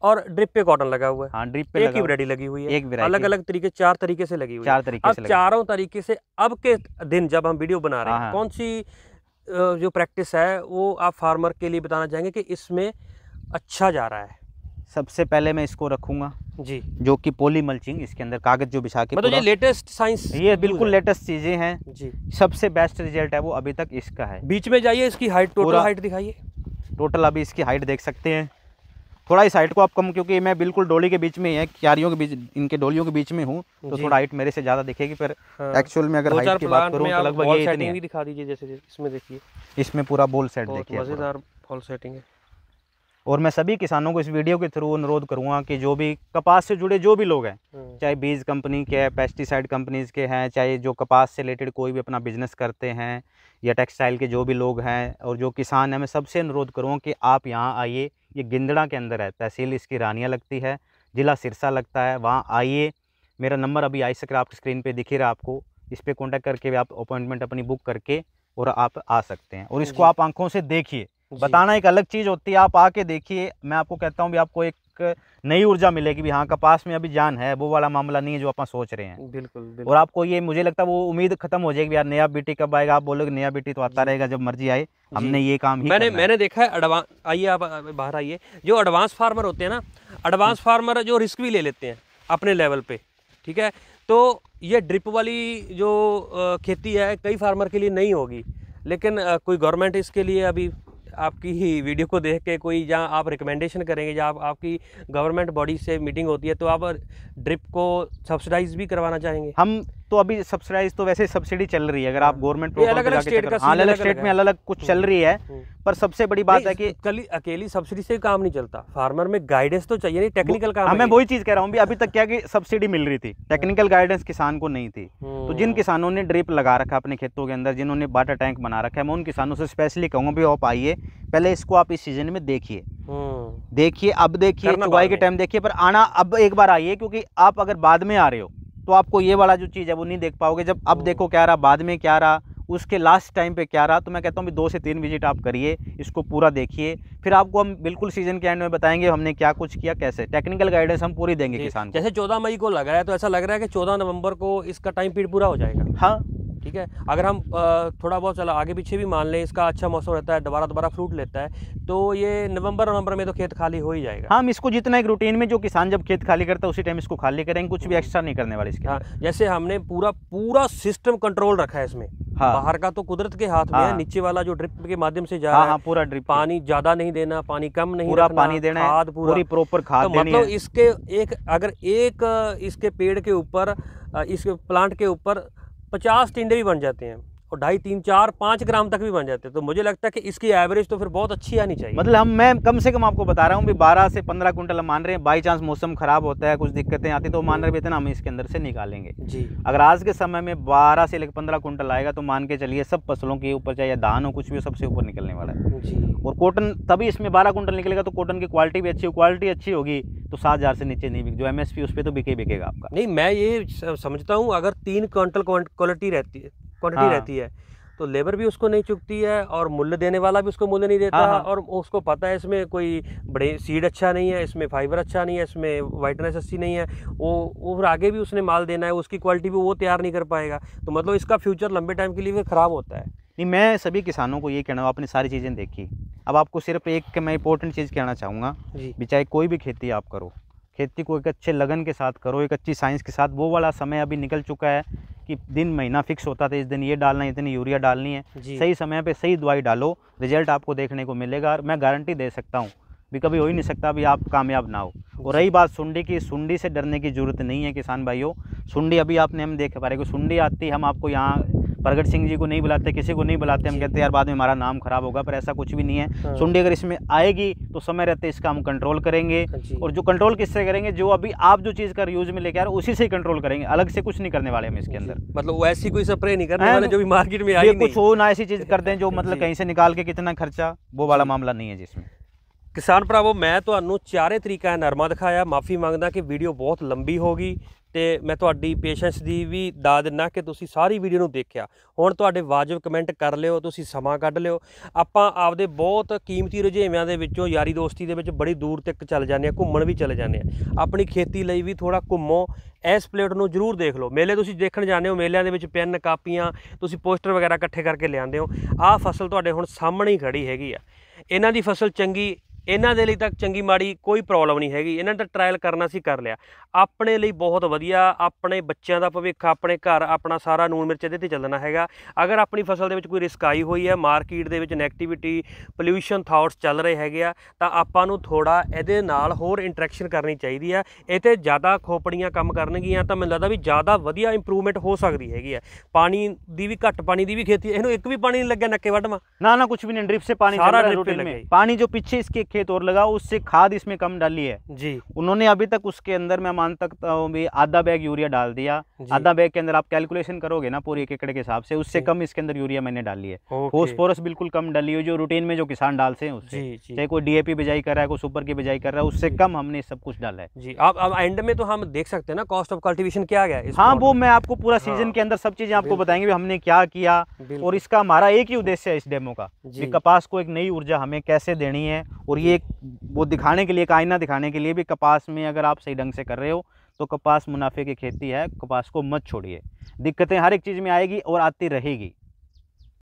और ड्रिप पे कॉटन लगा हुआ है हाँ, ड्रिप पे एक ही वरायटी लगी हुई है एक अलग अलग तरीके चार तरीके से लगी हुई चार तरीके अब चारों तरीके से अब के दिन जब हम वीडियो बना रहे हैं हाँ, हाँ। कौन सी जो प्रैक्टिस है वो आप फार्मर के लिए बताना चाहेंगे कि इसमें अच्छा जा रहा है सबसे पहले मैं इसको रखूंगा जी जो कि पोली मल्चिंग इसके अंदर कागज जो बिछा के मतलब ये लेटेस्ट साइंस ये बिल्कुल लेटेस्ट चीजें हैं जी सबसे बेस्ट रिजल्ट है वो अभी तक इसका है बीच में जाइए इसकी हाइट टोटल हाइट दिखाइए टोटल अभी इसकी हाइट देख सकते हैं थोड़ा इस हाइट को आप कम क्योंकि मैं बिल्कुल डोली के बीच में है क्यारियों के बीच इनके डोलियों के बीच में हूँ तो थोड़ा हाइट मेरे से ज़्यादा दिखेगी पर एक्चुअल हाँ। में अगर हाइट की बात करूँ तो लगभग ये दिखा दीजिए जैसे इसमें देखिए इसमें पूरा बोल सेट देखिए मज़ेदार फॉल सेटिंग है और मैं सभी किसानों को इस वीडियो के थ्रू अनुरोध करूंगा कि जो भी कपास से जुड़े जो भी लोग हैं हाँ। चाहे बीज कंपनी के हैं पेस्टिसाइड कंपनीज के हैं चाहे जो कपास से रिलेटेड कोई भी अपना बिजनेस करते हैं या टेक्सटाइल के जो भी लोग हैं और जो किसान हैं मैं सबसे अनुरोध करूँगा कि आप यहाँ आइए ये गिंदड़ा के अंदर है तहसील इसकी रानिया लगती है ज़िला सिरसा लगता है वहाँ आइए मेरा नंबर अभी आई सकर आप स्क्रीन पर दिखे रहा आपको इस पर कॉन्टैक्ट करके भी आप अपॉइंटमेंट अपनी बुक करके और आप आ सकते हैं और हाँ इसको आप आंखों से देखिए बताना एक अलग चीज़ होती है आप आके देखिए मैं आपको कहता हूँ भी आपको एक एक नई ऊर्जा मिलेगी भी हाँ कपास में अभी जान है वो वाला मामला नहीं है जो आप सोच रहे हैं बिल्कुल, बिल्कुल और आपको ये मुझे लगता है वो उम्मीद खत्म हो जाएगी यार नया बेटी कब आएगा आप बोलोगे नया बेटी तो आता रहेगा जब मर्जी आए हमने ये काम ही मैंने मैंने देखा है एडवांस आइए आप बाहर आइए जो एडवांस फार्मर होते हैं ना एडवांस फार्मर हम्म। जो रिस्क भी ले लेते हैं अपने लेवल पे ठीक है तो ये ड्रिप वाली जो खेती है कई फार्मर के लिए नहीं होगी लेकिन कोई गवर्नमेंट इसके लिए अभी आपकी ही वीडियो को देख के कोई जहाँ आप रिकमेंडेशन करेंगे या आप, आपकी गवर्नमेंट बॉडी से मीटिंग होती है तो आप ड्रिप को सब्सिडाइज़ भी करवाना चाहेंगे हम तो अभी सब्सिडाइज तो वैसे सब्सिडी चल रही है अगर आप गवर्नमेंट अलग अलग स्टेट का अलग अलग स्टेट में अलग अलग कुछ चल हम्म, रही है हम्म। पर सबसे बड़ी बात है कि अकेली सब्सिडी से काम नहीं चलता फार्मर में गाइडेंस तो चाहिए नहीं टेक्निकल काम हाँ, मैं वही चीज कह रहा हूँ अभी तक क्या कि सब्सिडी मिल रही थी टेक्निकल हम्म। गाइडेंस किसान को नहीं थी तो जिन किसानों ने ड्रिप लगा रखा अपने खेतों के अंदर जिन्होंने वाटर टैंक बना रखा है मैं उन किसानों से स्पेशली कहूंगा भी आप आइए पहले इसको आप इस सीजन में देखिए देखिए अब देखिए चुवाई के टाइम देखिए पर आना अब एक बार आइए क्योंकि आप अगर बाद में आ रहे हो तो आपको ये वाला जो चीज़ है वो नहीं देख पाओगे जब अब देखो क्या रहा बाद में क्या रहा उसके लास्ट टाइम पे क्या रहा तो मैं कहता हूँ दो से तीन विजिट आप करिए इसको पूरा देखिए फिर आपको हम बिल्कुल सीजन के एंड में बताएंगे हमने क्या कुछ किया कैसे टेक्निकल गाइडेंस हम पूरी देंगे किसान को जैसे चौदह मई को लग रहा है तो ऐसा लग रहा है कि चौदह नवंबर को इसका टाइम पीरियड पूरा हो जाएगा हाँ ठीक है अगर हम थोड़ा बहुत चला आगे पीछे भी मान लें इसका अच्छा मौसम रहता है दोबारा दोबारा फ्रूट लेता है तो ये नवंबर नवंबर में तो खेत खाली हो ही जाएगा हाँ, हम इसको जितना एक रूटीन में जो किसान जब खेत खाली करता है उसी टाइम इसको खाली करेंगे कुछ भी एक्स्ट्रा हम्म। नहीं करने वाले इसके हाँ जैसे हमने पूरा पूरा सिस्टम कंट्रोल रखा है इसमें हाँ। बाहर का तो कुदरत के हाथ हाँ। में है हाँ। नीचे वाला जो ड्रिप के माध्यम से जा हाँ, हाँ, पूरा ड्रिप पानी ज्यादा नहीं देना पानी कम नहीं पूरा पानी देना खाद पूरी प्रॉपर खाद तो देनी मतलब है। इसके एक अगर एक इसके पेड़ के ऊपर इस प्लांट के ऊपर पचास टिंडे भी बन जाते हैं और ढाई तीन चार पाँच ग्राम तक भी बन जाते हैं तो मुझे लगता है कि इसकी एवरेज तो फिर बहुत अच्छी आनी चाहिए मतलब हम मैं कम से कम आपको बता रहा हूँ भी बारह से पंद्रह कुंटल हम मान रहे हैं बाई चांस मौसम खराब होता है कुछ दिक्कतें आती तो मान रहे भी इतना हम इसके अंदर से निकालेंगे जी अगर आज के समय में बारह से लेकर पंद्रह कुंटल आएगा तो मान के चलिए सब फसलों के ऊपर चाहे धान हो कुछ भी हो सबसे ऊपर निकलने वाला है जी और कॉटन तभी इसमें बारह कुंटल निकलेगा तो कॉटन की क्वालिटी भी अच्छी हो क्वालिटी अच्छी होगी तो सात हज़ार से नीचे नहीं बिक जो एम एस पी उस पर तो बिके बिकेगा आपका नहीं मैं ये समझता हूँ अगर तीन क्वांटल क्वालिटी रहती है क्वांटिटी हाँ। रहती है तो लेबर भी उसको नहीं चुकती है और मूल्य देने वाला भी उसको मूल्य नहीं देता हाँ, हाँ। और उसको पता है इसमें कोई बड़े सीड अच्छा नहीं है इसमें फाइबर अच्छा नहीं है इसमें वाइटनेस अच्छी नहीं है वो वो फिर आगे भी उसने माल देना है उसकी क्वालिटी भी वो तैयार नहीं कर पाएगा तो मतलब इसका फ्यूचर लंबे टाइम के लिए भी ख़राब होता है नहीं मैं सभी किसानों को ये कहना हूँ आपने सारी चीज़ें देखी अब आपको सिर्फ एक मैं इंपॉर्टेंट चीज़ कहना चाहूँगा भी चाहे कोई भी खेती आप करो खेती को एक अच्छे लगन के साथ करो एक अच्छी साइंस के साथ वो वाला समय अभी निकल चुका है कि दिन महीना फिक्स होता था इस दिन ये डालना है इतनी यूरिया डालनी है सही समय पे सही दवाई डालो रिजल्ट आपको देखने को मिलेगा और मैं गारंटी दे सकता हूँ भी कभी हो ही नहीं सकता भी आप कामयाब ना हो और रही बात सुंडी की सुंडी से डरने की ज़रूरत नहीं है किसान भाइयों सुंडी अभी आपने हम देख पा रहे सुंडी आती है हम आपको यहाँ प्रगट सिंह जी को नहीं बुलाते किसी को नहीं बुलाते हम कहते यार बाद में हमारा नाम खराब होगा पर ऐसा कुछ भी नहीं है हाँ। सुंडी अगर इसमें आएगी तो समय रहते इसका हम कंट्रोल करेंगे हाँ और जो कंट्रोल किससे करेंगे जो अभी आप जो चीज़ कर यूज में लेके आ रहे उसी से कंट्रोल करेंगे अलग से कुछ नहीं करने वाले हम इसके अंदर मतलब ऐसी कोई स्प्रे नहीं कर रहे जो भी मार्केट में आई कुछ हो ना ऐसी चीज़ कर दें जो मतलब कहीं से निकाल के कितना खर्चा वो वाला मामला नहीं है जिसमें किसान ਭਰਾਵੋ मैं तो ਚਾਰੇ तरीका नरमा दिखाया माफ़ी मांगना कि वीडियो बहुत लंबी होगी ਤੇ ਮੈਂ ਤੁਹਾਡੀ ਪੇਸ਼ੈਂਸ ਦੀ ਵੀ ਦਾ ਦਿੰਨਾ ਕਿ ਤੁਸੀਂ ਸਾਰੀ ਵੀਡੀਓ ਨੂੰ ਦੇਖਿਆ ਹੁਣ ਤੁਹਾਡੇ ਵਾਜਬ ਕਮੈਂਟ ਕਰ ਲਿਓ ਤੁਸੀਂ ਸਮਾਂ ਕੱਢ ਲਿਓ ਆਪਾਂ ਆਪਦੇ ਬਹੁਤ ਕੀਮਤੀ ਰੁਝੇਵਿਆਂ ਦੇ ਵਿੱਚੋਂ ਯਾਰੀ ਦੋਸਤੀ ਦੇ ਵਿੱਚ ਬੜੀ ਦੂਰ ਤੱਕ ਚੱਲ ਜਾਂਦੇ ਆ ਘੁੰਮਣ ਵੀ ਚਲੇ ਜਾਂਦੇ ਆ ਆਪਣੀ ਖੇਤੀ ਲਈ ਵੀ ਥੋੜਾ ਘੁੰਮੋ ਇਸ ਪਲੇਟ ਨੂੰ ਜ਼ਰੂਰ ਦੇਖ ਲਓ ਮੇਲੇ ਤੁਸੀਂ ਦੇਖਣ ਜਾਂਦੇ ਹੋ ਮੇਲਿਆਂ ਦੇ ਵਿੱਚ ਪੈਨ ਕਾਪੀਆਂ ਤੁਸੀਂ ਪੋਸਟਰ ਵਗੈਰਾ ਇਕੱਠੇ ਕਰਕੇ ਲਿਆਉਂਦੇ ਹੋ ਆਹ ਫਸਲ ਤੁਹਾਡੇ ਹੁਣ ਸਾਹਮਣੇ ਹੀ ਖੜੀ ਹੈਗੀ ਆ ਇਹਨਾਂ ਦੀ ਫਸਲ ਚੰਗੀ ਇਹਨਾਂ ਦੇ ਲਈ ਤਾਂ ਚੰਗੀ ਮਾੜੀ ਕੋਈ ਪ੍ਰੋਬਲਮ ਨਹੀਂ ਹੈਗੀ ਇਹਨਾਂ ਦਾ ਟ੍ਰਾਇਲ ਕਰਨਾ ਸੀ ਕਰ ਲਿਆ ਆਪਣੇ ਲਈ ਬਹੁਤ ਵਧੀਆ ਆਪਣੇ ਬੱਚਿਆਂ ਦਾ ਭਵਿੱਖ ਆਪਣੇ ਘਰ ਆਪਣਾ ਸਾਰਾ ਨੂਨ ਮਿਰਚ ਇਹਦੇ ਤੇ ਚੱਲਣਾ ਹੈਗਾ ਅਗਰ ਆਪਣੀ ਫਸਲ ਦੇ ਵਿੱਚ ਕੋਈ ਰਿਸਕ ਆਈ ਹੋਈ ਹੈ ਮਾਰਕੀਟ ਦੇ ਵਿੱਚ ਨੈਗੇਟਿਵਿਟੀ ਪੋਲੂਸ਼ਨ ਥਾਟਸ ਚੱਲ ਰਹੇ ਹੈਗੇ ਆ ਤਾਂ ਆਪਾਂ ਨੂੰ ਥੋੜਾ ਇਹਦੇ ਨਾਲ ਹੋਰ ਇੰਟਰੈਕਸ਼ਨ ਕਰਨੀ ਚਾਹੀਦੀ ਆ ਇਹ ਤੇ ਜ਼ਿਆਦਾ ਖੋਪੜੀਆਂ ਕੰਮ ਕਰਨਗੀਆਂ ਤਾਂ ਮੈਨੂੰ ਲੱਗਦਾ ਵੀ ਜ਼ਿਆਦਾ ਵਧੀਆ ਇੰਪਰੂਵਮੈਂਟ ਹੋ ਸਕਦੀ ਹੈਗੀ ਆ ਪਾਣੀ ਦੀ ਵੀ ਘੱਟ ਪਾਣੀ ਦੀ ਵੀ ਖੇਤੀ ਇਹਨੂੰ ਇੱਕ ਵੀ ਪਾਣੀ ਨਹੀਂ ਲੱਗਿਆ ਨੱਕੇ ਵੱਢਵਾ ਨਾ ਨਾ ਕੁਝ ਵੀ ਨਹੀਂ ड्रिप से पानी सारा ड्रिप पे ਪਾਣੀ ਜੋ ਪਿੱਛੇ ਇਸਕੇ ਖੇਤ खेत और लगा ਖਾਦ ਇਸਮੇ ਕਮ ਡਾਲੀ ਹੈ ਜੀ ਉਹਨਾਂ ਨੇ ਅਭੀ ਤੱਕ ਉਸਕੇ ਅੰਦਰ ਮੈਂ मान सकता तो हूँ भी आधा बैग यूरिया डाल दिया आधा बैग के अंदर आप कैलकुलेशन करोगे ना पूरी एक एकड़ के हिसाब से उससे कम इसके अंदर यूरिया मैंने डाली है फोस्फोरस बिल्कुल कम डाली हुई जो रूटीन में जो किसान डालते हैं उससे चाहे कोई डीएपी बिजाई कर रहा है कोई सुपर की बिजाई कर रहा है उससे कम हमने सब कुछ डाला है जी आप अब एंड में तो हम देख सकते हैं ना कॉस्ट ऑफ कल्टिवेशन क्या गया हाँ वो मैं आपको पूरा सीजन हाँ। के अंदर सब चीजें आपको बताएंगे हमने क्या किया और इसका हमारा एक ही उद्देश्य है इस डेमो का कपास को एक नई ऊर्जा हमें कैसे देनी है और ये वो दिखाने के लिए एक आईना दिखाने के लिए भी कपास में अगर आप सही ढंग से कर रहे हो हो तो कपास मुनाफे की खेती है कपास को मत छोड़िए दिक्कतें हर एक चीज़ में आएगी और आती रहेगी